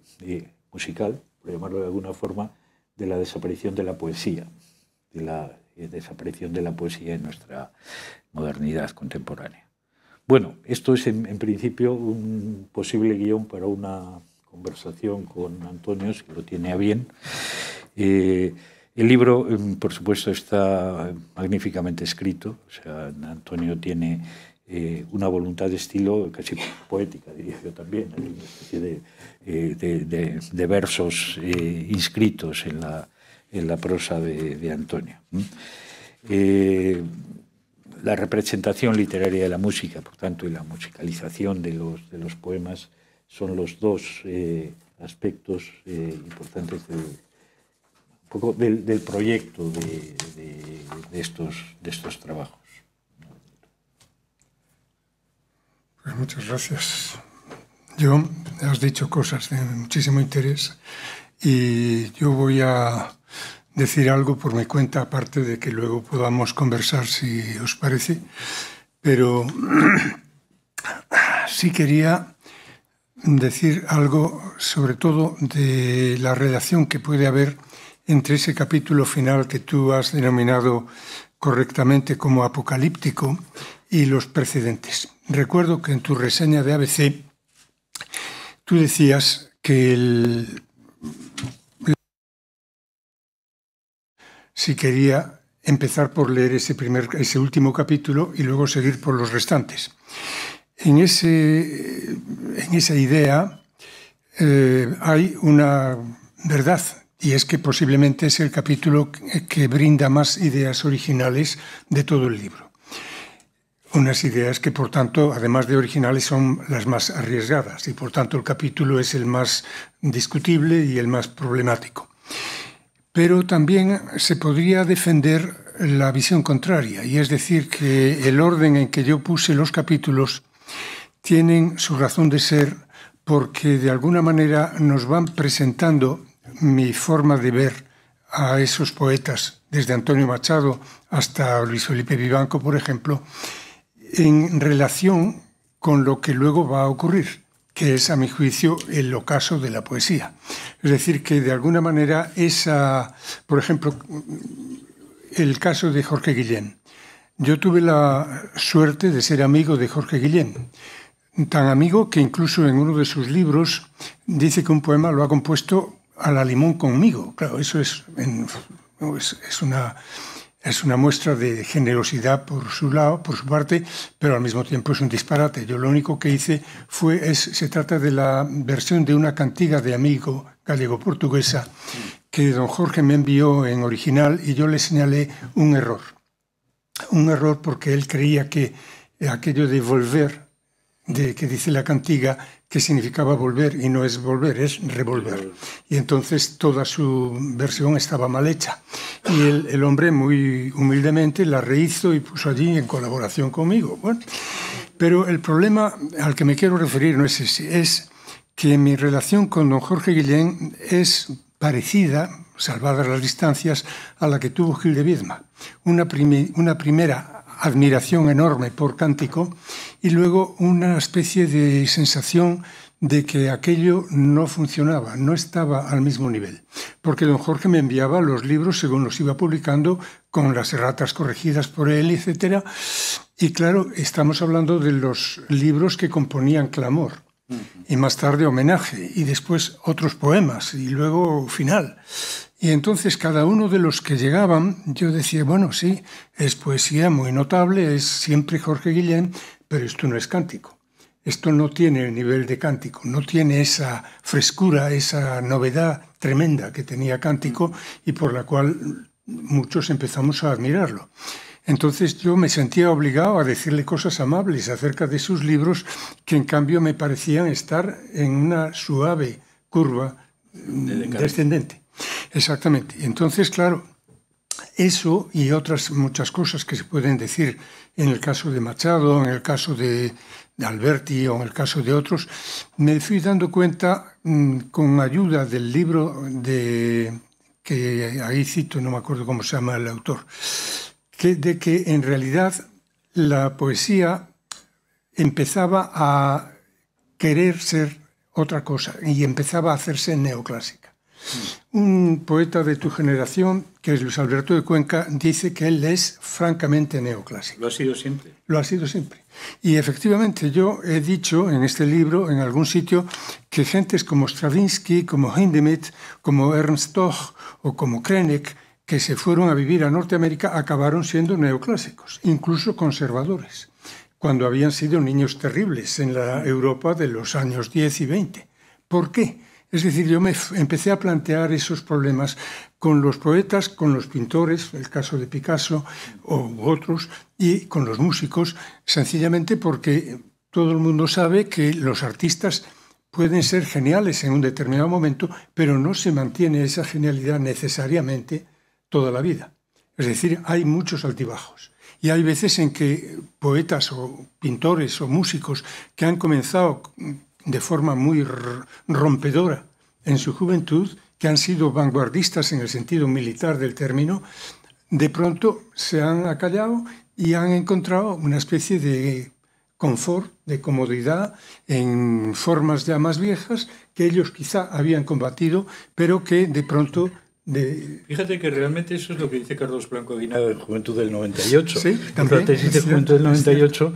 musical, por llamarlo de alguna forma, de la desaparición de la poesía, de la desaparición de la poesía en nuestra, modernidad contemporánea. Bueno, esto es en, principio un posible guión para una conversación con Antonio, si lo tiene a bien. Eh, el libro, em, por supuesto, está magníficamente escrito. O sea, Antonio tiene eh, una voluntad de estilo casi poética, diría yo también, una especie de, eh, versos inscritos en en la prosa de, Antonio la representación literaria de la música, por tanto, y la musicalización de los, de los poemas son los dos eh, aspectos eh, importantes del, poco del, proyecto de, estos, estos trabajos. Pues muchas gracias. Yo, has dicho cosas de muchísimo interés y yo voy a decir algo por mi cuenta, aparte de que luego podamos conversar si os parece, pero sí quería decir algo sobre todo de la relación que puede haber entre ese capítulo final que tú has denominado correctamente como apocalíptico y los precedentes. Recuerdo que en tu reseña de ABC tú decías que el si quería empezar por leer ese, primer, ese último capítulo y luego seguir por los restantes. En, en esa idea eh, hay una verdad, y es que posiblemente es el capítulo que brinda más ideas originales de todo el libro. Unas ideas que, por tanto, además de originales, son las más arriesgadas y, por tanto, el capítulo es el más discutible y el más problemático. Pero también se podría defender la visión contraria, y es decir, que el orden en que yo puse los capítulos tienen su razón de ser porque de alguna manera nos van presentando mi forma de ver a esos poetas, desde Antonio Machado hasta Luis Felipe Vivanco, por ejemplo, en relación con lo que luego va a ocurrir que es, a mi juicio, el ocaso de la poesía. Es decir, que de alguna manera esa, por ejemplo, el caso de Jorge Guillén. Yo tuve la suerte de ser amigo de Jorge Guillén, tan amigo que incluso en uno de sus libros dice que un poema lo ha compuesto a la limón conmigo. Claro, eso es, es una es una muestra de generosidad por su lado, por su parte, pero al mismo tiempo es un disparate. Yo lo único que hice fue, es, se trata de la versión de una cantiga de amigo gallego-portuguesa que don Jorge me envió en original y yo le señalé un error. Un error porque él creía que aquello de volver de que dice la cantiga que significaba volver y no es volver, es revolver. Y entonces toda su versión estaba mal hecha. Y el, hombre muy humildemente la rehizo y puso allí en colaboración conmigo. Bueno, pero el problema al que me quiero referir no es ese, es que mi relación con don Jorge Guillén es parecida, salvadas las distancias, a la que tuvo Gil de Viedma. Una, una primera admiración enorme por Cántico y luego una especie de sensación de que aquello no funcionaba, no estaba al mismo nivel, porque don Jorge me enviaba los libros según los iba publicando, con las erratas corregidas por él, etc. Y claro, estamos hablando de los libros que componían Clamor, y más tarde Homenaje, y después otros poemas, y luego Final. Y entonces cada uno de los que llegaban, yo decía, bueno, sí, es poesía muy notable, es siempre Jorge Guillén, pero esto no es cántico. Esto no tiene el nivel de cántico, no tiene esa frescura, esa novedad tremenda que tenía cántico y por la cual muchos empezamos a admirarlo. Entonces yo me sentía obligado a decirle cosas amables acerca de sus libros que en cambio me parecían estar en una suave curva descendente. Exactamente. Entonces, claro, eso y otras muchas cosas que se pueden decir en el caso de Machado, en el caso de, Alberti o en el caso de otros, me fui dando cuenta mm, con ayuda del libro de que ahí cito, no me acuerdo cómo se llama el autor, de que en realidad la poesía empezaba a querer ser otra cosa y empezaba a hacerse neoclásica. Mm. Un poeta de tu generación, que es Luis Alberto de Cuenca, dice que él es francamente neoclásico. Lo ha sido siempre. Lo ha sido siempre. Y efectivamente yo he dicho en este libro, en algún sitio, que gentes como Stravinsky, como Hindemith, como Ernst Toch o como Krenek, que se fueron a vivir a Norteamérica, acabaron siendo neoclásicos, incluso conservadores, cuando habían sido niños terribles en la Europa de los años 10 y 20. ¿Por qué? Es decir, yo me empecé a plantear esos problemas con los poetas, con los pintores, el caso de Picasso u otros, y con los músicos, sencillamente porque todo el mundo sabe que los artistas pueden ser geniales en un determinado momento, pero no se mantiene esa genialidad necesariamente toda la vida. Es decir, hay muchos altibajos. Y hay veces en que poetas o pintores o músicos que han comenzado de forma muy rompedora en su juventud, que han sido vanguardistas en el sentido militar del término, de pronto se han acallado y han encontrado una especie de confort, de comodidad en formas ya más viejas que ellos quizá habían combatido, pero que de pronto de... Fíjate que realmente eso es lo que dice Carlos Blanco Aguinaldo en Juventud del 98. Sí, también. La tesis de Juventud del 98,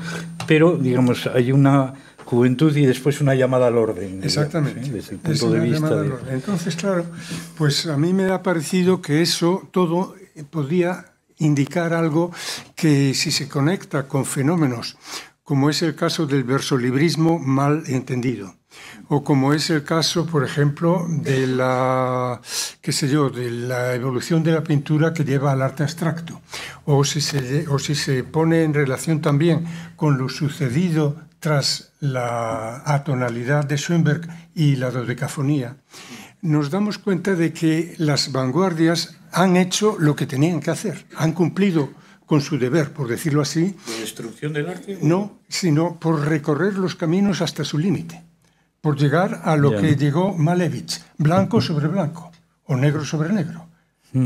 pero digamos, hay una juventud y después una llamada al orden. Exactamente. Entonces, claro, pues a mí me ha parecido que eso todo eh, podía indicar algo que si se conecta con fenómenos, como es el caso del versolibrismo mal entendido, o como es el caso, por ejemplo, de la, qué sé yo, de la evolución de la pintura que lleva al arte abstracto, o si se, o si se pone en relación también con lo sucedido tras la atonalidad de Schoenberg y la dodecafonía, nos damos cuenta de que las vanguardias han hecho lo que tenían que hacer, han cumplido con su deber, por decirlo así. destrucción del arte? No, sino por recorrer los caminos hasta su límite, por llegar a lo que llegó Malevich, blanco sobre blanco, o negro sobre negro,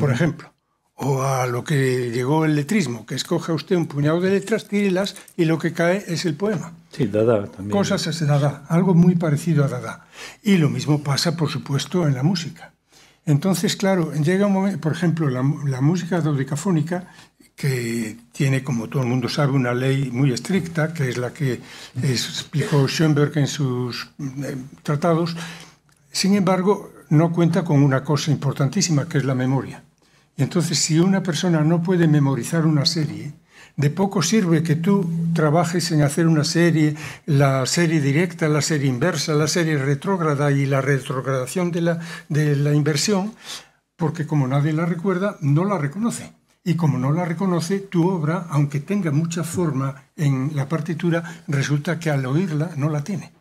por ejemplo, o a lo que llegó el letrismo, que escoja usted un puñado de letras, tírelas y lo que cae es el poema. Sí, Dada también. Cosas es Dada, algo muy parecido a Dada. Y lo mismo pasa, por supuesto, en la música. Entonces, claro, llega un momento, por ejemplo, la, música dodecafónica, que tiene, como todo el mundo sabe, una ley muy estricta, que es la que explicó Schoenberg en sus eh, tratados, sin embargo, no cuenta con una cosa importantísima, que es la memoria. Y entonces, si una persona no puede memorizar una serie, de poco sirve que tú trabajes en hacer una serie, la serie directa, la serie inversa, la serie retrógrada y la retrogradación de la, inversión, porque como nadie la recuerda, no la reconoce. Y como no la reconoce, tu obra, aunque tenga mucha forma en la partitura, resulta que al oírla no la tiene.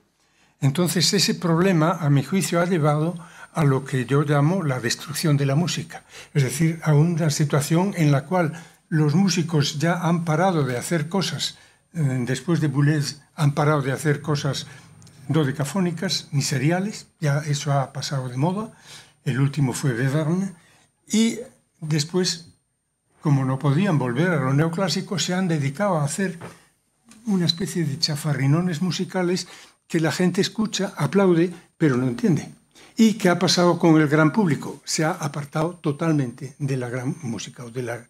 Entonces ese problema, a mi juicio, ha llevado a lo que yo llamo la destrucción de la música, es decir, a una situación en la cual los músicos ya han parado de hacer cosas, eh, después de Boulez han parado de hacer cosas dodecafónicas, miseriales, ya eso ha pasado de moda, el último fue Webern, y después, como no podían volver a lo neoclásico, se han dedicado a hacer una especie de chafarrinones musicales que la gente escucha, aplaude, pero no entiende. ¿Y qué ha pasado con el gran público? Se ha apartado totalmente de la gran música o de la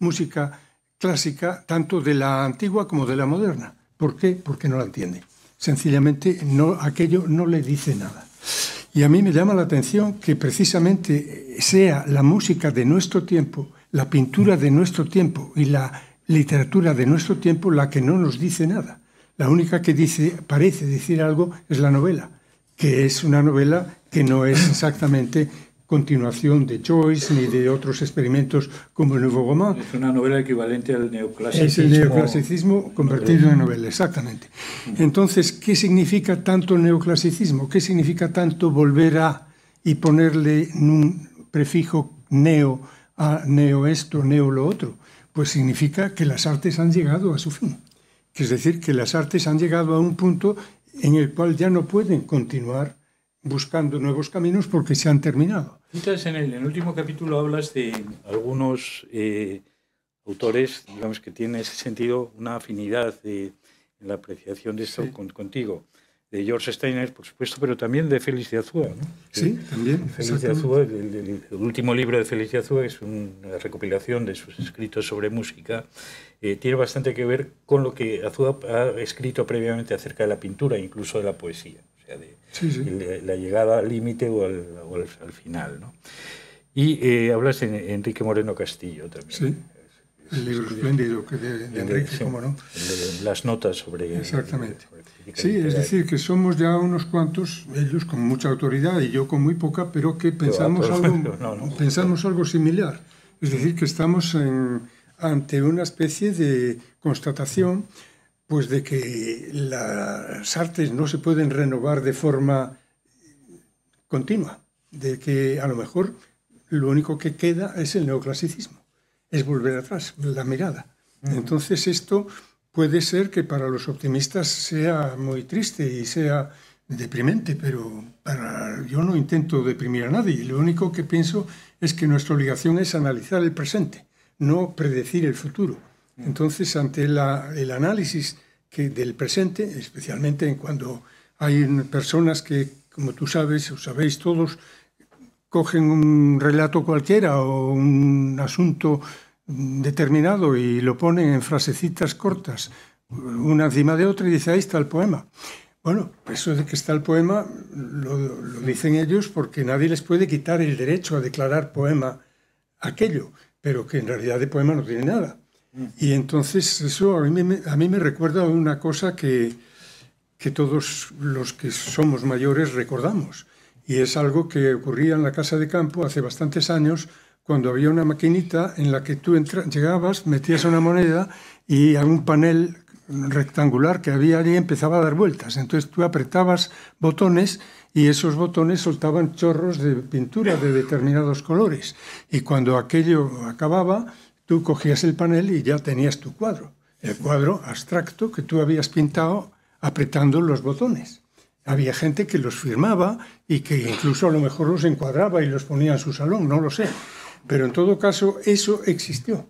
música clásica, tanto de la antigua como de la moderna. ¿Por qué? Porque no la entiende. Sencillamente no, aquello no le dice nada. Y a mí me llama la atención que precisamente sea la música de nuestro tiempo, la pintura de nuestro tiempo y la literatura de nuestro tiempo la que no nos dice nada. La única que dice, parece decir algo es la novela, que es una novela que no es exactamente continuación de Joyce ni de otros experimentos como el nuevo Roman. Es una novela equivalente al neoclasicismo. Es el neoclasicismo convertido en en novela, exactamente. Entonces, ¿qué significa tanto neoclasicismo? ¿Qué significa tanto volver a y ponerle un prefijo neo a neo esto, neo lo otro? Pues significa que las artes han llegado a su fin. Es decir, que las artes han llegado a un punto en el cual ya no pueden continuar buscando nuevos caminos porque se han terminado en el, último capítulo hablas de algunos eh, autores, digamos, que tienen en ese sentido una afinidad eh, en la apreciación de esto contigo. De George Steiner, por supuesto, pero también de Félix de Azúa. Sí, también. el, último libro de Félix de Azúa, es una recopilación de sus escritos sobre música, eh, tiene bastante que ver con lo que Azúa ha escrito previamente acerca de la pintura, incluso de la poesía de eh, La, llegada al límite o, al, final. ¿no? Y eh, hablas en Enrique Moreno Castillo también. Sí. El libro espléndido que de, Enrique, Moreno. no? Las notas sobre... Exactamente. sí, es decir, que somos ya unos cuantos, ellos con mucha autoridad y yo con muy poca, pero que pensamos, algo, pensamos algo similar. Es decir, que estamos ante una especie de constatación pues de que las artes no se pueden renovar de forma continua, de que a lo mejor lo único que queda es el neoclasicismo, es volver atrás, la mirada. Mm. Entonces esto puede ser que para los optimistas sea muy triste y sea deprimente, pero para, yo no intento deprimir a nadie. Lo único que pienso es que nuestra obligación es analizar el presente, no predecir el futuro. Entonces, ante el análisis del presente, especialmente cuando hay personas que, como tú sabes, o sabéis todos, cogen un relato cualquiera o un asunto determinado y lo ponen en frasecitas cortas, una encima de otra, y dice, ahí está el poema. Bueno, pues eso de que está el poema lo dicen ellos porque nadie les puede quitar el derecho a declarar poema aquello, pero que en realidad de poema no tiene nada. Y entonces eso a mí, me recuerda una cosa que, todos los que somos mayores recordamos. Y es algo que ocurría en la casa de campo hace bastantes años, cuando había una maquinita en la que tú llegabas, metías una moneda y a un panel rectangular que había allí empezaba a dar vueltas. Entonces tú apretabas botones y esos botones soltaban chorros de pintura de determinados colores. Y cuando aquello acababa, tú cogías el panel y ya tenías tu cuadro, el cuadro abstracto que tú habías pintado apretando los botones. Había gente que los firmaba y que incluso a lo mejor los encuadraba y los ponía en su salón, no lo sé. Pero en todo caso, eso existió.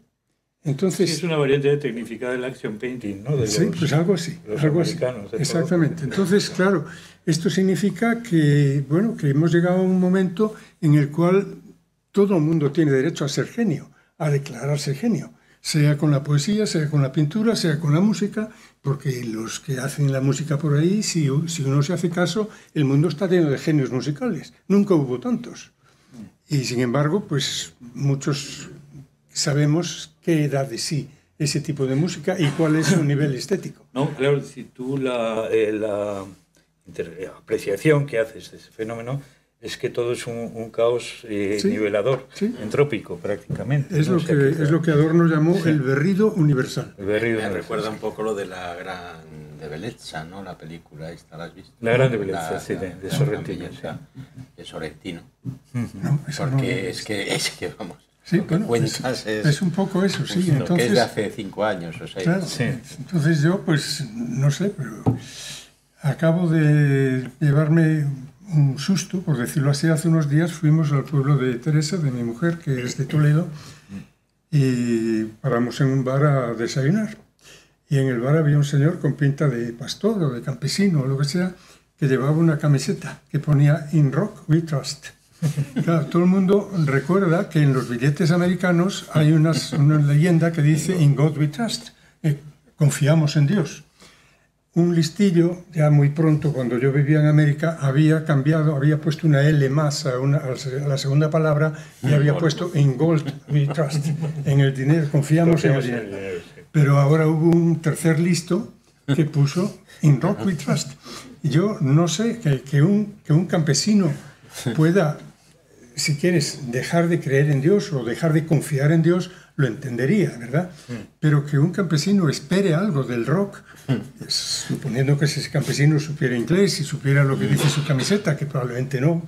Entonces, es una variante de tecnificada del action painting, ¿no? sí, pues algo así. Algo Exactamente. Entonces, claro, esto significa que, bueno, que hemos llegado a un momento en el cual todo el mundo tiene derecho a ser genio a declararse genio, sea con la poesía, sea con la pintura, sea con la música, porque los que hacen la música por ahí, si, si uno se hace caso, el mundo está lleno de genios musicales. Nunca hubo tantos. Y sin embargo, pues muchos sabemos qué edad de sí ese tipo de música y cuál es su nivel estético. No, claro, si tú la, eh, la apreciación que haces de ese fenómeno es que todo es un, un caos eh, nivelador, entrópico prácticamente. Es, lo que, es lo que Adorno llamó el berrido universal. Me recuerda un poco lo de la gran de ¿no? La película esta, ¿la has visto? La gran de sí, de, Sorrentino. de Sorrentino. Porque es, que, es que, vamos, Sí, es, un poco eso, sí. Pues lo que es de hace cinco años o sí. Entonces yo, pues, no sé, pero acabo de llevarme un susto, por decirlo así. Hace unos días fuimos al pueblo de Teresa, de mi mujer, que es de Toledo, y paramos en un bar a desayunar. Y en el bar había un señor con pinta de pastor o de campesino o lo que sea, que llevaba una camiseta que ponía In Rock We Trust. todo el mundo recuerda que en los billetes americanos hay una leyenda que dice In God We Trust, confiamos en Dios un listillo, ya muy pronto cuando yo vivía en América, había cambiado, había puesto una L más a, la segunda palabra y había puesto in gold we trust, en el dinero, confiamos en el dinero. Pero ahora hubo un tercer listo que puso in rock we trust. yo no sé que, que, un, que un campesino pueda, si quieres, dejar de creer en Dios o dejar de confiar en Dios, lo entendería, ¿verdad? Mm. Pero que un campesino espere algo del rock, mm. es, suponiendo que ese campesino supiera inglés y supiera lo que dice su camiseta, que probablemente no,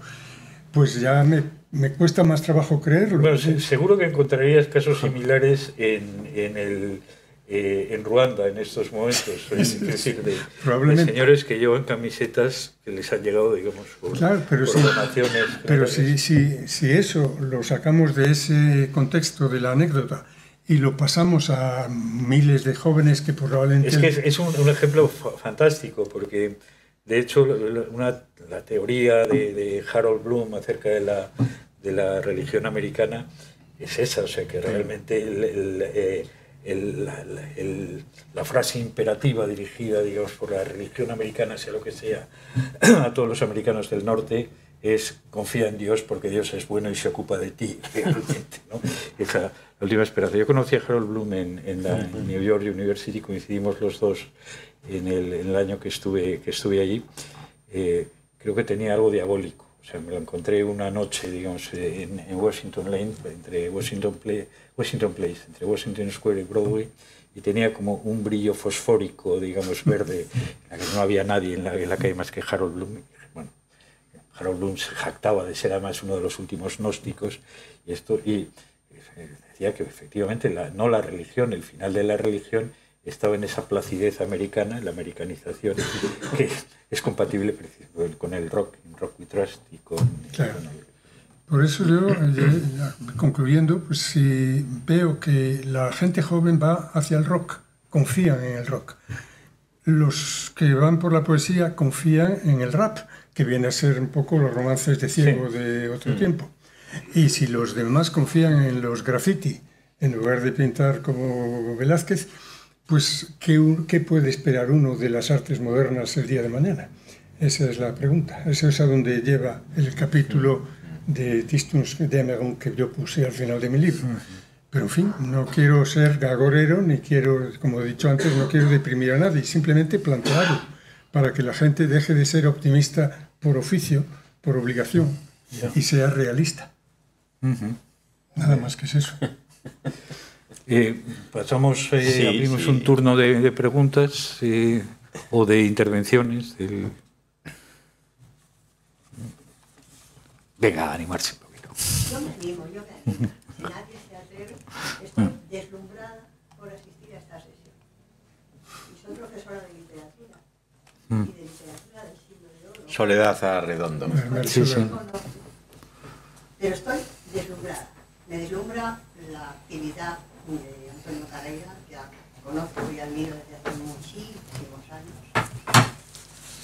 pues ya me, me cuesta más trabajo creerlo. seguro que encontrarías casos similares en, en el... Eh, en Ruanda en estos momentos. Es decir, de, señores que llevan camisetas que les han llegado, digamos, por, claro, pero donaciones. Pero si, si, eso lo sacamos de ese contexto de la anécdota y lo pasamos a miles de jóvenes que probablemente... Es que es, un, ejemplo fantástico, porque de hecho la teoría de, Harold Bloom acerca de la, de la religión americana es esa, o sea que realmente eh, la, la frase imperativa dirigida, digamos, por la religión americana, sea lo que sea, a todos los americanos del norte, es confía en Dios porque Dios es bueno y se ocupa de ti realmente. ¿no? Esa, la última esperanza. Yo conocí a Harold Bloom en, la New York University, coincidimos los dos en el, año que estuve, que estuve allí. Eh, creo que tenía algo diabólico. O sea, me lo encontré una noche, digamos, en, Washington Lane, entre Washington, Washington Place, entre Washington Square y Broadway, y tenía como un brillo fosfórico, digamos, verde, que no había nadie en la, en la calle más que Harold Bloom. Harold Bloom se jactaba de ser además uno de los últimos gnósticos y, esto, y eh, decía que efectivamente no la religión, el final de la religión estaba en esa placidez americana, la americanización, que es, compatible con el rock, rock y trust y con... Por eso yo, eh, concluyendo, pues si veo que la gente joven va hacia el rock, confían en el rock. Los que van por la poesía confían en el rap que viene a ser un poco los romances de ciego de otro mm. tiempo. Y si los demás confían en los graffiti, en lugar de pintar como Velázquez, pues ¿qué, ¿qué, puede esperar uno de las artes modernas el día de mañana? Esa es la pregunta. Eso es a donde lleva el capítulo mm. de Distus de que yo puse al final de mi libro. Mm. Pero en fin, no quiero ser gagorero, ni quiero, como he dicho antes, no quiero deprimir a nadie, simplemente plantearlo para que la gente deje de ser optimista por oficio, por obligación, y sea realista. Nada más que es eso. Eh, pasamos, eh, abrimos un turno de, preguntas eh, o de intervenciones. Venga, a animarse un poquito. Yo me animo, yo me animo. Si nadie se ah. Mm. Soledad a Redondo. Pero estoy deslumbrada. Me deslumbra la actividad de Antonio Carreira que conozco y admiro desde hace muchísimos años.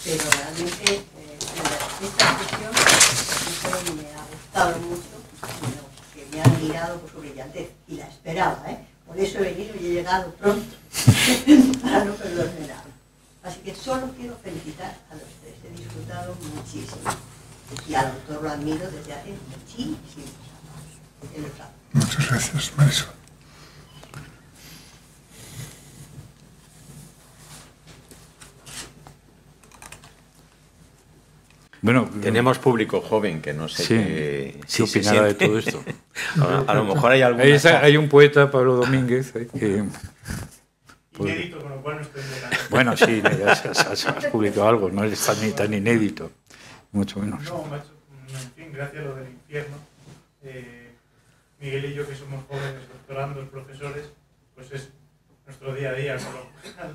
Pero realmente eh, esta ocasión me ha gustado mucho, sino que me ha admirado por su brillantez. Y la esperaba, ¿eh? Por eso he venido y he llegado pronto, para no perderme nada. Así que solo quiero felicitar a los tres. He disfrutado muchísimo. Y al doctor lo admiro desde hace muchísimos años. Muchas gracias, Marisol. Bueno, tenemos público joven que no sé si qué, sí, de todo esto. a, lo mejor hay algún. Hay, hay, un poeta, Pablo Domínguez, que bueno, sí, ya se, has publicado algo, no es tan, tan inédito, mucho menos. No, en fin, gracias a lo del infierno. Eh, Miguel y yo, que somos jóvenes, doctorandos, profesores, pues es nuestro día a día, por lo cual,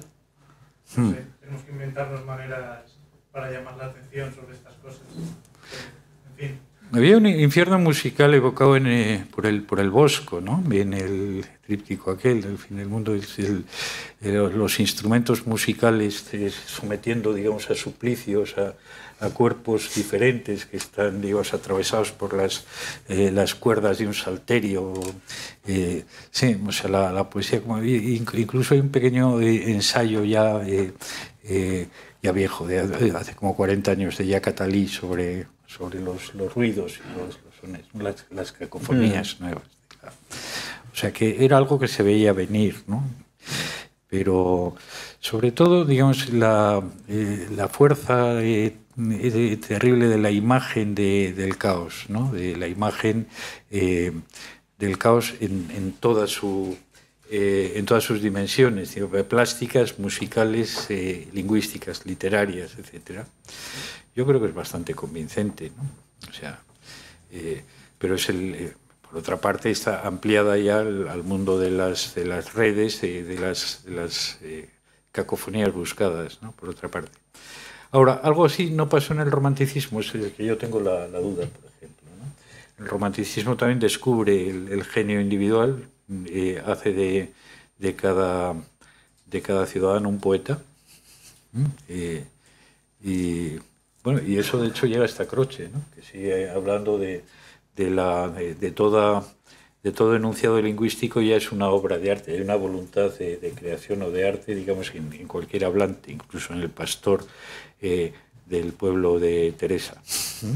hmm. tenemos que inventarnos maneras para llamar la atención sobre estas cosas. Eh, en fin. Había un infierno musical evocado en, eh, por, el, Bosco, ¿no? el, aquel, el fin del mundo, los instrumentos musicales sometiendo, digamos, a suplicios, a, cuerpos diferentes que están, digamos, atravesados por las, eh, las cuerdas de un salterio. Eh, sí, o sea, la, poesía, como incluso hay un pequeño eh, ensayo ya, ya viejo, de, hace como 40 años, de Jacques Attali sobre, sobre los, ruidos y los, las, cacofonías mm. nuevas. O sea que era algo que se veía venir, ¿no? Pero sobre todo, digamos, la, eh, fuerza eh, terrible de la imagen del caos, ¿no? De la imagen eh, del caos en, toda en todas sus dimensiones, plásticas, musicales, lingüísticas, literarias, etc. Yo creo que es bastante convincente, ¿no? O sea, pero es el, por otra parte, está ampliada ya al, mundo de las, las redes, de, las, eh, cacofonías buscadas, ¿no? por otra parte. Ahora, algo así no pasó en el romanticismo, es el que yo tengo la, duda, por ejemplo. El romanticismo también descubre el, genio individual, eh, hace de, cada, ciudadano un poeta. Eh, y, bueno, y eso de hecho llega hasta Croce, ¿no? que sigue hablando de, de, la, de, todo enunciado lingüístico ya es una obra de arte, hay una voluntad de, creación o de arte, digamos, en, en, cualquier hablante, incluso en el pastor eh, del pueblo de Teresa. sí,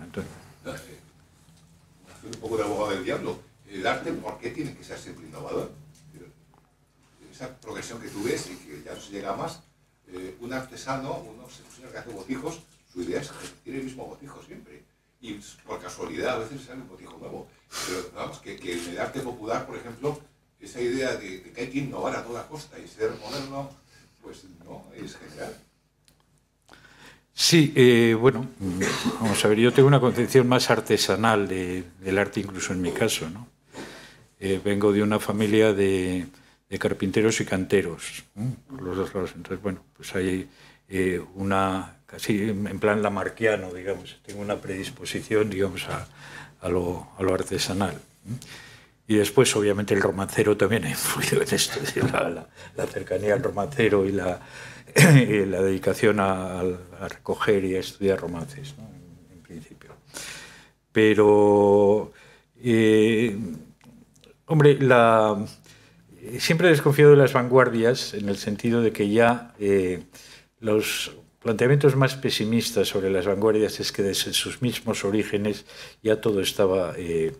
Antonio. Un poco de abogado del diablo. El arte, ¿por qué tiene que ser siempre innovador? Esa progresión que tú ves y que ya no se llega más, eh, un artesano, un señor que hace botijos, idea es tiene el mismo botijo siempre. Y por casualidad a veces sale un botijo nuevo. Pero vamos, que, en el arte popular, por ejemplo, esa idea de, que hay que innovar a toda costa y ser moderno, pues no, es general. Sí, eh, bueno, vamos a ver, yo tengo una concepción más artesanal del arte, incluso en mi caso, ¿no? Eh, vengo de una familia de, carpinteros y canteros, por los dos lados. Entonces, bueno, pues hay eh, una en plan lamarquiano, digamos. Tengo una predisposición, digamos, a, lo, artesanal. Y después, obviamente, el romancero también ha influido en esto, la, cercanía al romancero y la, dedicación a, recoger y a estudiar romances, en, principio. Pero, eh, hombre, siempre he desconfiado de las vanguardias en el sentido de que ya eh, los Planteamientos más pesimistas sobre las vanguardias es que desde sus mismos orígenes ya todo estaba, eh,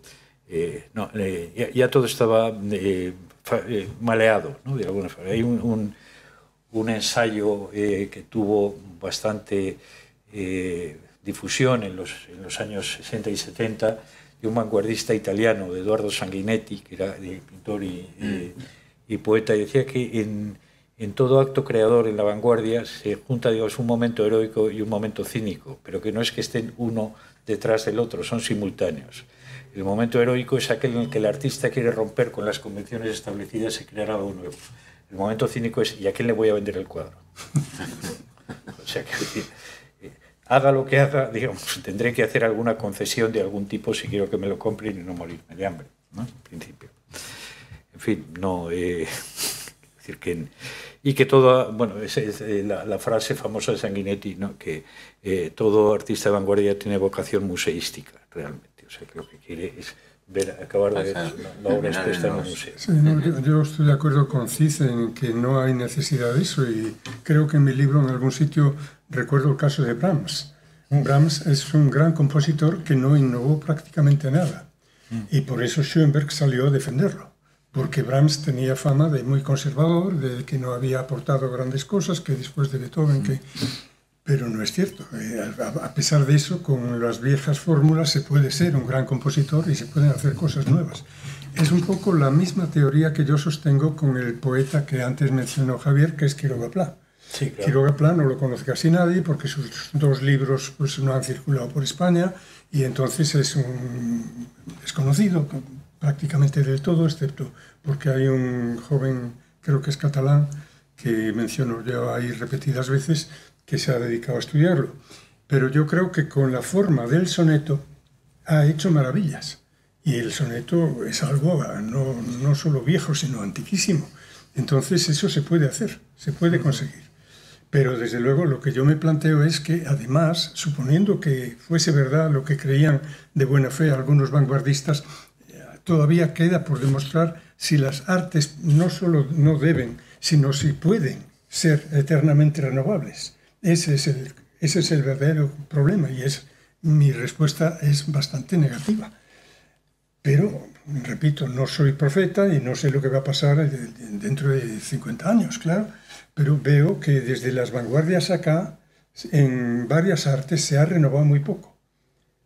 eh, no, eh, ya, todo estaba maleado, de alguna Hay un, ensayo que tuvo bastante difusión en los, los años 60 y 70 de un vanguardista italiano, Eduardo Sanguinetti, que era pintor y, y poeta, y decía que en en todo acto creador en la vanguardia se junta, digamos, un momento heroico y un momento cínico, pero que no es que estén uno detrás del otro, son simultáneos. El momento heroico es aquel en el que el artista quiere romper con las convenciones establecidas y crear algo nuevo. El momento cínico es, ¿y a quién le voy a vender el cuadro? o sea, que, eh, haga lo que haga, digamos, tendré que hacer alguna concesión de algún tipo si quiero que me lo compren y no morirme de hambre, ¿no? En principio. En fin, no... Eh, decir, que, y que toda, bueno, es, es eh, la, frase famosa de Sanguinetti, ¿no? que eh, todo artista de vanguardia tiene vocación museística, realmente. O sea, que lo que quiere es ver, acabar de ver la, obra expuesta en un museo. yo, estoy de acuerdo con Cid en que no hay necesidad de eso y creo que en mi libro en algún sitio recuerdo el caso de Brahms. Brahms es un gran compositor que no innovó prácticamente nada mm. y por eso Schoenberg salió a defenderlo porque Brahms tenía fama de muy conservador, de que no había aportado grandes cosas, que después de Beethoven, que... Pero no es cierto. Eh, a pesar de eso, con las viejas fórmulas se puede ser un gran compositor y se pueden hacer cosas nuevas. Es un poco la misma teoría que yo sostengo con el poeta que antes mencionó Javier, que es Quiroga Plá... Quiroga Plá no lo conoce casi nadie porque sus dos libros pues, no han circulado por España y entonces es un desconocido prácticamente del todo, excepto porque hay un joven, creo que es catalán, que menciono ya ahí repetidas veces, que se ha dedicado a estudiarlo. Pero yo creo que con la forma del soneto ha hecho maravillas. Y el soneto es algo no, no solo viejo, sino antiquísimo. Entonces eso se puede hacer, se puede conseguir. Pero desde luego lo que yo me planteo es que además, suponiendo que fuese verdad lo que creían de buena fe algunos vanguardistas, todavía queda por demostrar si las artes no solo no deben, sino si pueden ser eternamente renovables. Ese es el, verdadero problema y es, mi respuesta es bastante negativa. Pero, repito, no soy profeta y no sé lo que va a pasar dentro de 50 años, claro, pero veo que desde las vanguardias acá, en varias artes se ha renovado muy poco.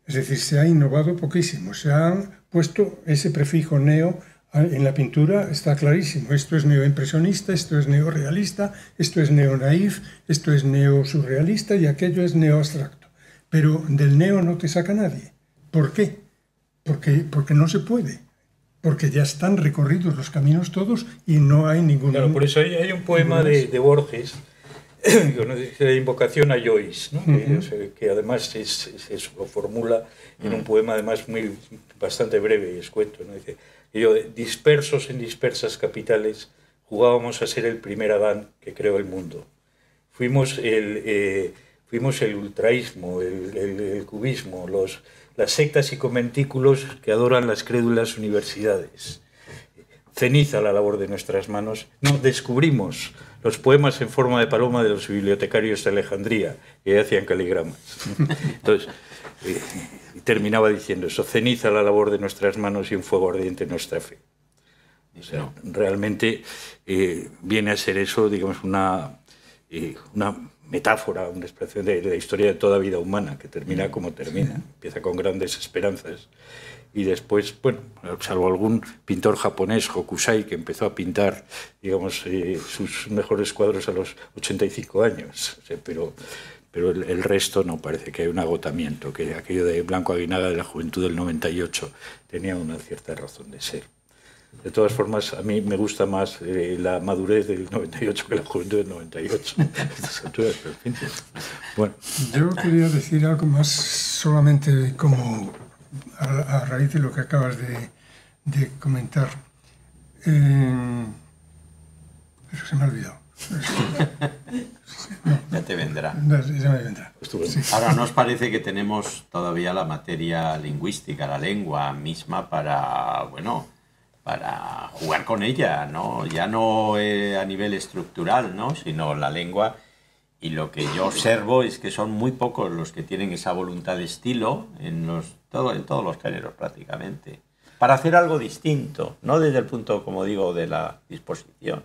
Es decir, se ha innovado poquísimo, se han puesto ese prefijo neo en la pintura está clarísimo. Esto es neoimpresionista, esto es neorealista, esto es neonaif, esto es neo-surrealista y aquello es neoabstracto. Pero del neo no te saca nadie. ¿Por qué? Porque, porque no se puede. Porque ya están recorridos los caminos todos y no hay ningún... por eso hay, un poema de Borges invocación a Joyce, ¿no? que, además se lo formula en un mm. poema además muy, bastante breve y escueto. ¿no? Dice, dispersos en dispersas capitales, jugábamos a ser el primer Adán que creó el mundo. Fuimos el, eh, fuimos el ultraísmo, el, cubismo, las sectas y conventículos que adoran las crédulas universidades. Ceniza la labor de nuestras manos. No, descubrimos los poemas en forma de paloma de los bibliotecarios de Alejandría, que hacían caligramas. Entonces, eh, terminaba diciendo eso, ceniza la labor de nuestras manos y un fuego ardiente nuestra fe. O sea, realmente eh, viene a ser eso, digamos, una, eh, una metáfora, una expresión de, la historia de toda vida humana, que termina como termina, empieza con grandes esperanzas y después, bueno, salvo algún pintor japonés, Hokusai, que empezó a pintar, digamos, eh, sus mejores cuadros a los 85 años, pero, pero el, resto no, parece que hay un agotamiento, que aquello de Blanco Aguinaga de la juventud del 98 tenía una cierta razón de ser. De todas formas, a mí me gusta más eh, la madurez del 98 que la juventud del 98. Bueno. Yo quería decir algo más solamente como a, raíz de lo que acabas de, comentar. Eh, eso se me ha olvidado. ya te vendrá. Ahora, ¿nos parece que tenemos todavía la materia lingüística, la lengua misma para, bueno, para jugar con ella, ¿no? Ya no eh, a nivel estructural, ¿no? Sino la lengua y lo que yo observo es que son muy pocos los que tienen esa voluntad de estilo en, los, en todos los géneros prácticamente, para hacer algo distinto, no desde el punto, como digo, de la disposición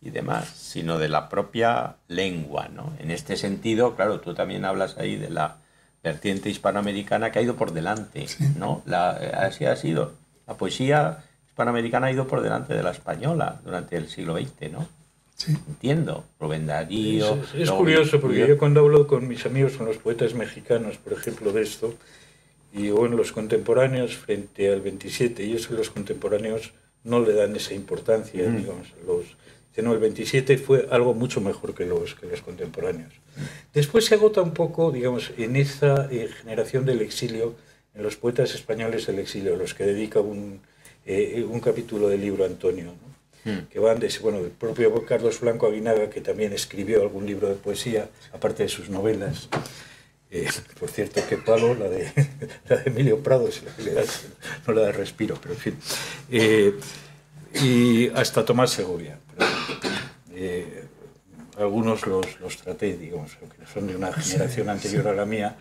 y demás, sino de la propia lengua. ¿no? En este sentido, claro, tú también hablas ahí de la vertiente hispanoamericana que ha ido por delante, ¿no? La, así ha sido. La poesía hispanoamericana ha ido por delante de la española durante el siglo XX, ¿no? Entiendo, Rubén Es, curioso, porque yo cuando hablo con mis amigos, con los poetas mexicanos, por ejemplo, de esto, y o en los contemporáneos frente al 27, y eso los contemporáneos no le dan esa importancia, digamos, los, no, el 27 fue algo mucho mejor que los, que los contemporáneos. Después se agota un poco, digamos, en esa eh, generación del exilio, en los poetas españoles del exilio, los que dedica un, eh, un capítulo del libro Antonio. ¿no? Hmm. que van desde bueno, el propio Carlos Blanco Aguinaga, que también escribió algún libro de poesía, aparte de sus novelas. Eh, por cierto, que palo la de, Emilio Prado, si la no la da respiro, pero en fin. Eh, y hasta Tomás Segovia. Eh, algunos los, los traté, digamos, son de una generación anterior a la mía,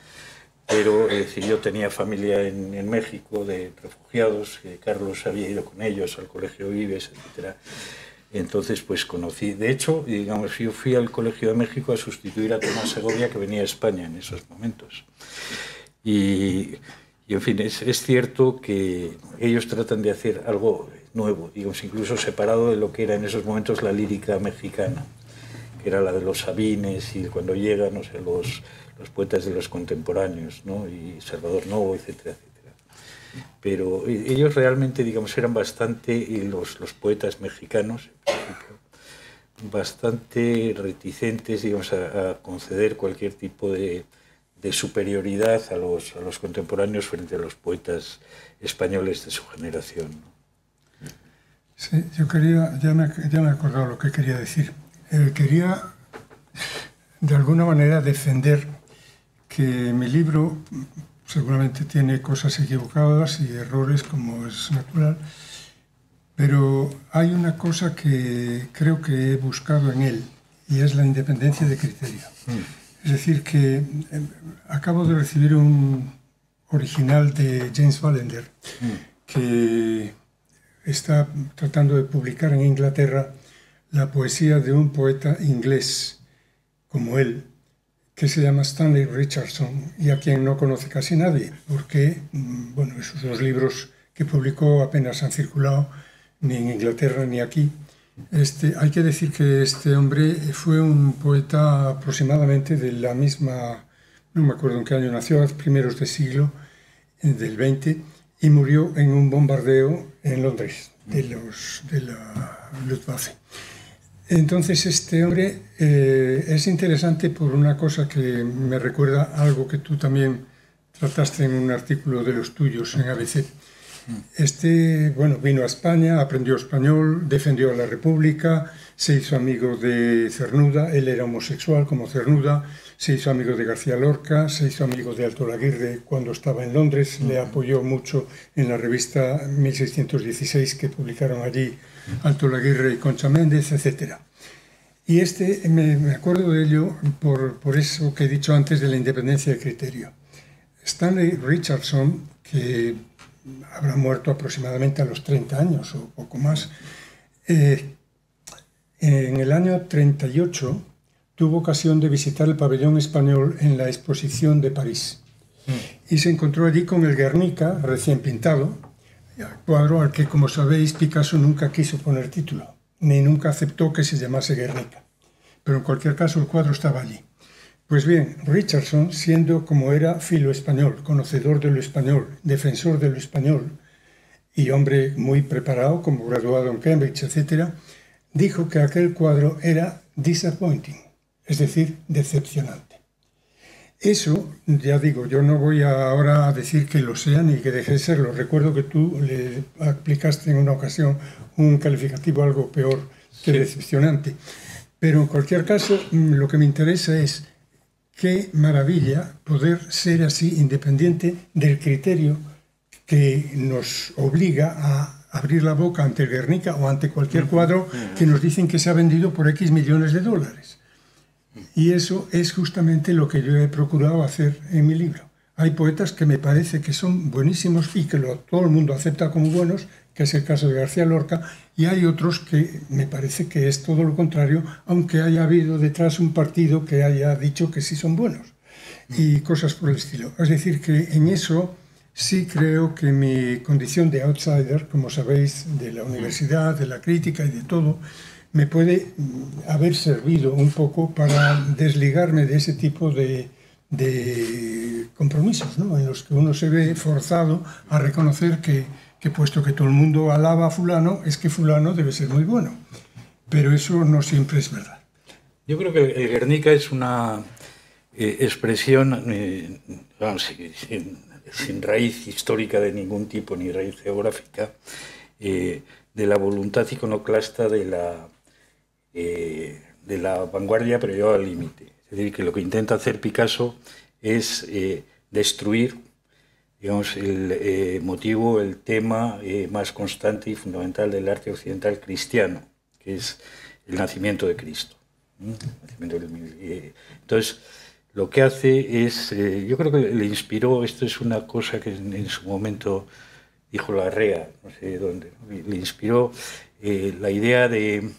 pero es eh, si yo tenía familia en, México de refugiados, que eh, Carlos había ido con ellos al colegio Vives, etc. Entonces, pues conocí, de hecho, digamos, yo fui al Colegio de México a sustituir a Tomás Segovia, que venía a España en esos momentos. Y, en fin, es, es, cierto que ellos tratan de hacer algo nuevo, digamos, incluso separado de lo que era en esos momentos la lírica mexicana que era la de los Sabines y cuando llegan no sé, los, los poetas de los contemporáneos, ¿no? y Salvador Novo, etcétera, etcétera. Pero e, ellos realmente, digamos, eran bastante, y los, los poetas mexicanos, bastante reticentes, digamos, a, conceder cualquier tipo de, de superioridad a los, a los, contemporáneos frente a los poetas españoles de su generación. Sí, yo quería, ya me, ya me he acordado lo que quería decir. Eh, quería de alguna manera defender que mi libro seguramente tiene cosas equivocadas y errores como es natural, pero hay una cosa que creo que he buscado en él y es la independencia de criterio. Mm. Es decir, que eh, acabo de recibir un original de James Valender mm. que está tratando de publicar en Inglaterra la poesía de un poeta inglés como él, que se llama Stanley Richardson y a quien no conoce casi nadie, porque mm, bueno, esos dos libros que publicó apenas han circulado ni en Inglaterra ni aquí. Este, hay que decir que este hombre fue un poeta aproximadamente de la misma, no me acuerdo en qué año nació, primeros de siglo, eh, del 20, y murió en un bombardeo en Londres de, los, de la Luftwaffe. Entonces este hombre eh, es interesante por una cosa que me recuerda algo que tú también trataste en un artículo de los tuyos en ABC. Este, bueno, vino a España, aprendió español, defendió a la República, se hizo amigo de Cernuda, él era homosexual como Cernuda, se hizo amigo de García Lorca, se hizo amigo de Alto Laguirre cuando estaba en Londres, le apoyó mucho en la revista 1616 que publicaron allí Alto Laguirre y Concha Méndez, etc. Y este, me, acuerdo de ello por, por, eso que he dicho antes de la independencia de criterio. Stanley Richardson, que habrá muerto aproximadamente a los 30 años o poco más, eh, en el año 38 tuvo ocasión de visitar el pabellón español en la exposición de París mm. y se encontró allí con el Guernica recién pintado cuadro al que, como sabéis, Picasso nunca quiso poner título, ni nunca aceptó que se llamase Guernica. Pero en cualquier caso, el cuadro estaba allí. Pues bien, Richardson, siendo como era filo español, conocedor de lo español, defensor de lo español y hombre muy preparado, como graduado en Cambridge, etc., dijo que aquel cuadro era disappointing, es decir, decepcionante. Eso, ya digo, yo no voy ahora a decir que lo sea ni que deje de serlo. Recuerdo que tú le aplicaste en una ocasión un calificativo algo peor que decepcionante. Pero en cualquier caso, mm, lo que me interesa es qué maravilla poder ser así independiente del criterio que nos obliga a abrir la boca ante Guernica o ante cualquier cuadro que nos dicen que se ha vendido por X millones de dólares. Y eso es justamente lo que yo he procurado hacer en mi libro. Hay poetas que me parece que son buenísimos y que lo, todo el mundo acepta como buenos, que es el caso de García Lorca, y hay otros que me parece que es todo lo contrario, aunque haya habido detrás un partido que haya dicho que sí son buenos y cosas por el estilo. Es decir, que en eso sí creo que mi condición de outsider, como sabéis, de la universidad, de la crítica y de todo, me puede mm, haber servido un poco para desligarme de ese tipo de, compromisos, ¿no? en los que uno se ve forzado a reconocer que, puesto que todo el mundo alaba a fulano, es que fulano debe ser muy bueno. Pero eso no siempre es verdad. Yo creo que el Guernica es una eh, expresión, eh, sin, raíz histórica de ningún tipo, ni raíz geográfica, eh, de la voluntad iconoclasta de la eh, de la vanguardia, pero yo al límite. Es decir, que lo que intenta hacer Picasso es eh, destruir digamos, el eh, motivo, el tema más constante y fundamental del arte occidental cristiano, que es el nacimiento de Cristo. Entonces, lo que hace es, yo creo que le inspiró, esto es una cosa que en, su momento dijo la REA, no sé dónde, le inspiró la idea de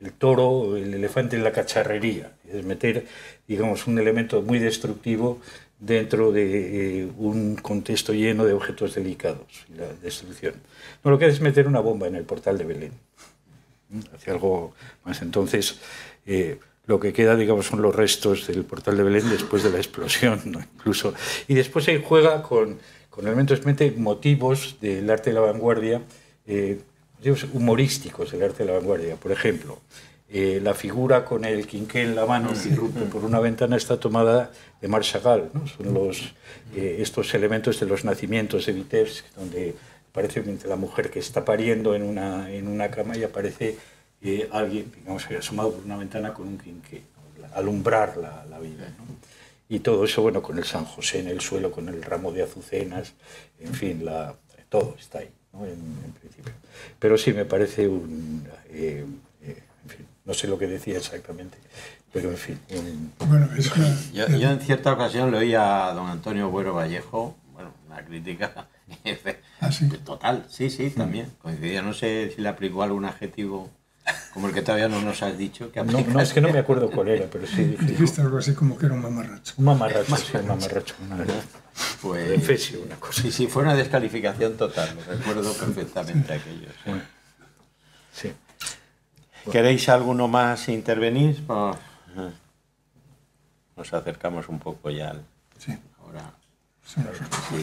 el, toro, el elefante en la cacharrería, es meter, digamos, un elemento muy destructivo dentro de eh, un contexto lleno de objetos delicados, la destrucción. No lo que hace es meter una bomba en el portal de Belén, ¿Mm? hacia algo más. Entonces, eh, lo que queda, digamos, son los restos del portal de Belén después de la explosión, incluso. Y después se juega con, elementos, mete motivos del arte de la vanguardia. Eh, humorísticos del arte de la vanguardia. Por ejemplo, eh, la figura con el quinqué en la mano por una ventana está tomada de Mar Son los, eh, estos elementos de los nacimientos de Vitebsk, donde aparece la mujer que está pariendo en una, en una cama y aparece eh, alguien, digamos, asomado por una ventana con un quinqué, alumbrar la, vida. Y todo eso, bueno, con el San José en el suelo, con el ramo de azucenas, en fin, todo está ahí en, principio. Pero sí, me parece un... Eh, eh, en fin, no sé lo que decía exactamente, pero en fin. Bueno, yo, en cierta ocasión le oí a don Antonio Buero Vallejo, bueno, una crítica ¿Ah, total, sí, sí, mm. también. Coincidía, no sé si le aplicó algún adjetivo como el que todavía no nos has dicho. Que no, es que no me acuerdo cuál era, pero sí. Dijiste algo así como que era un mamarracho. Un mamarracho, un mamarracho, verdad. una cosa. Pues, sí, fue una descalificación total, recuerdo perfectamente aquello. Sí. ¿Queréis alguno más intervenir? Ah. Ah. Nos acercamos un poco ya al... Sí. Ahora, sí,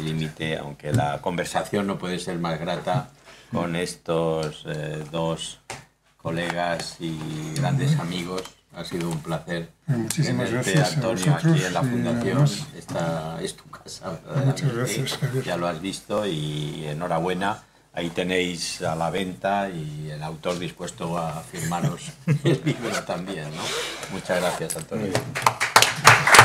límite, aunque la conversación no puede ser más grata con estos eh, dos colegas y grandes amigos. Ha sido un placer. Muchísimas gracias. Antonio, aquí en la Fundación. Esta es tu casa, Muchas gracias, Ya lo has visto y enhorabuena. Ahí tenéis a la venta y el autor dispuesto a firmaros el libro también. Muchas gracias, Antonio.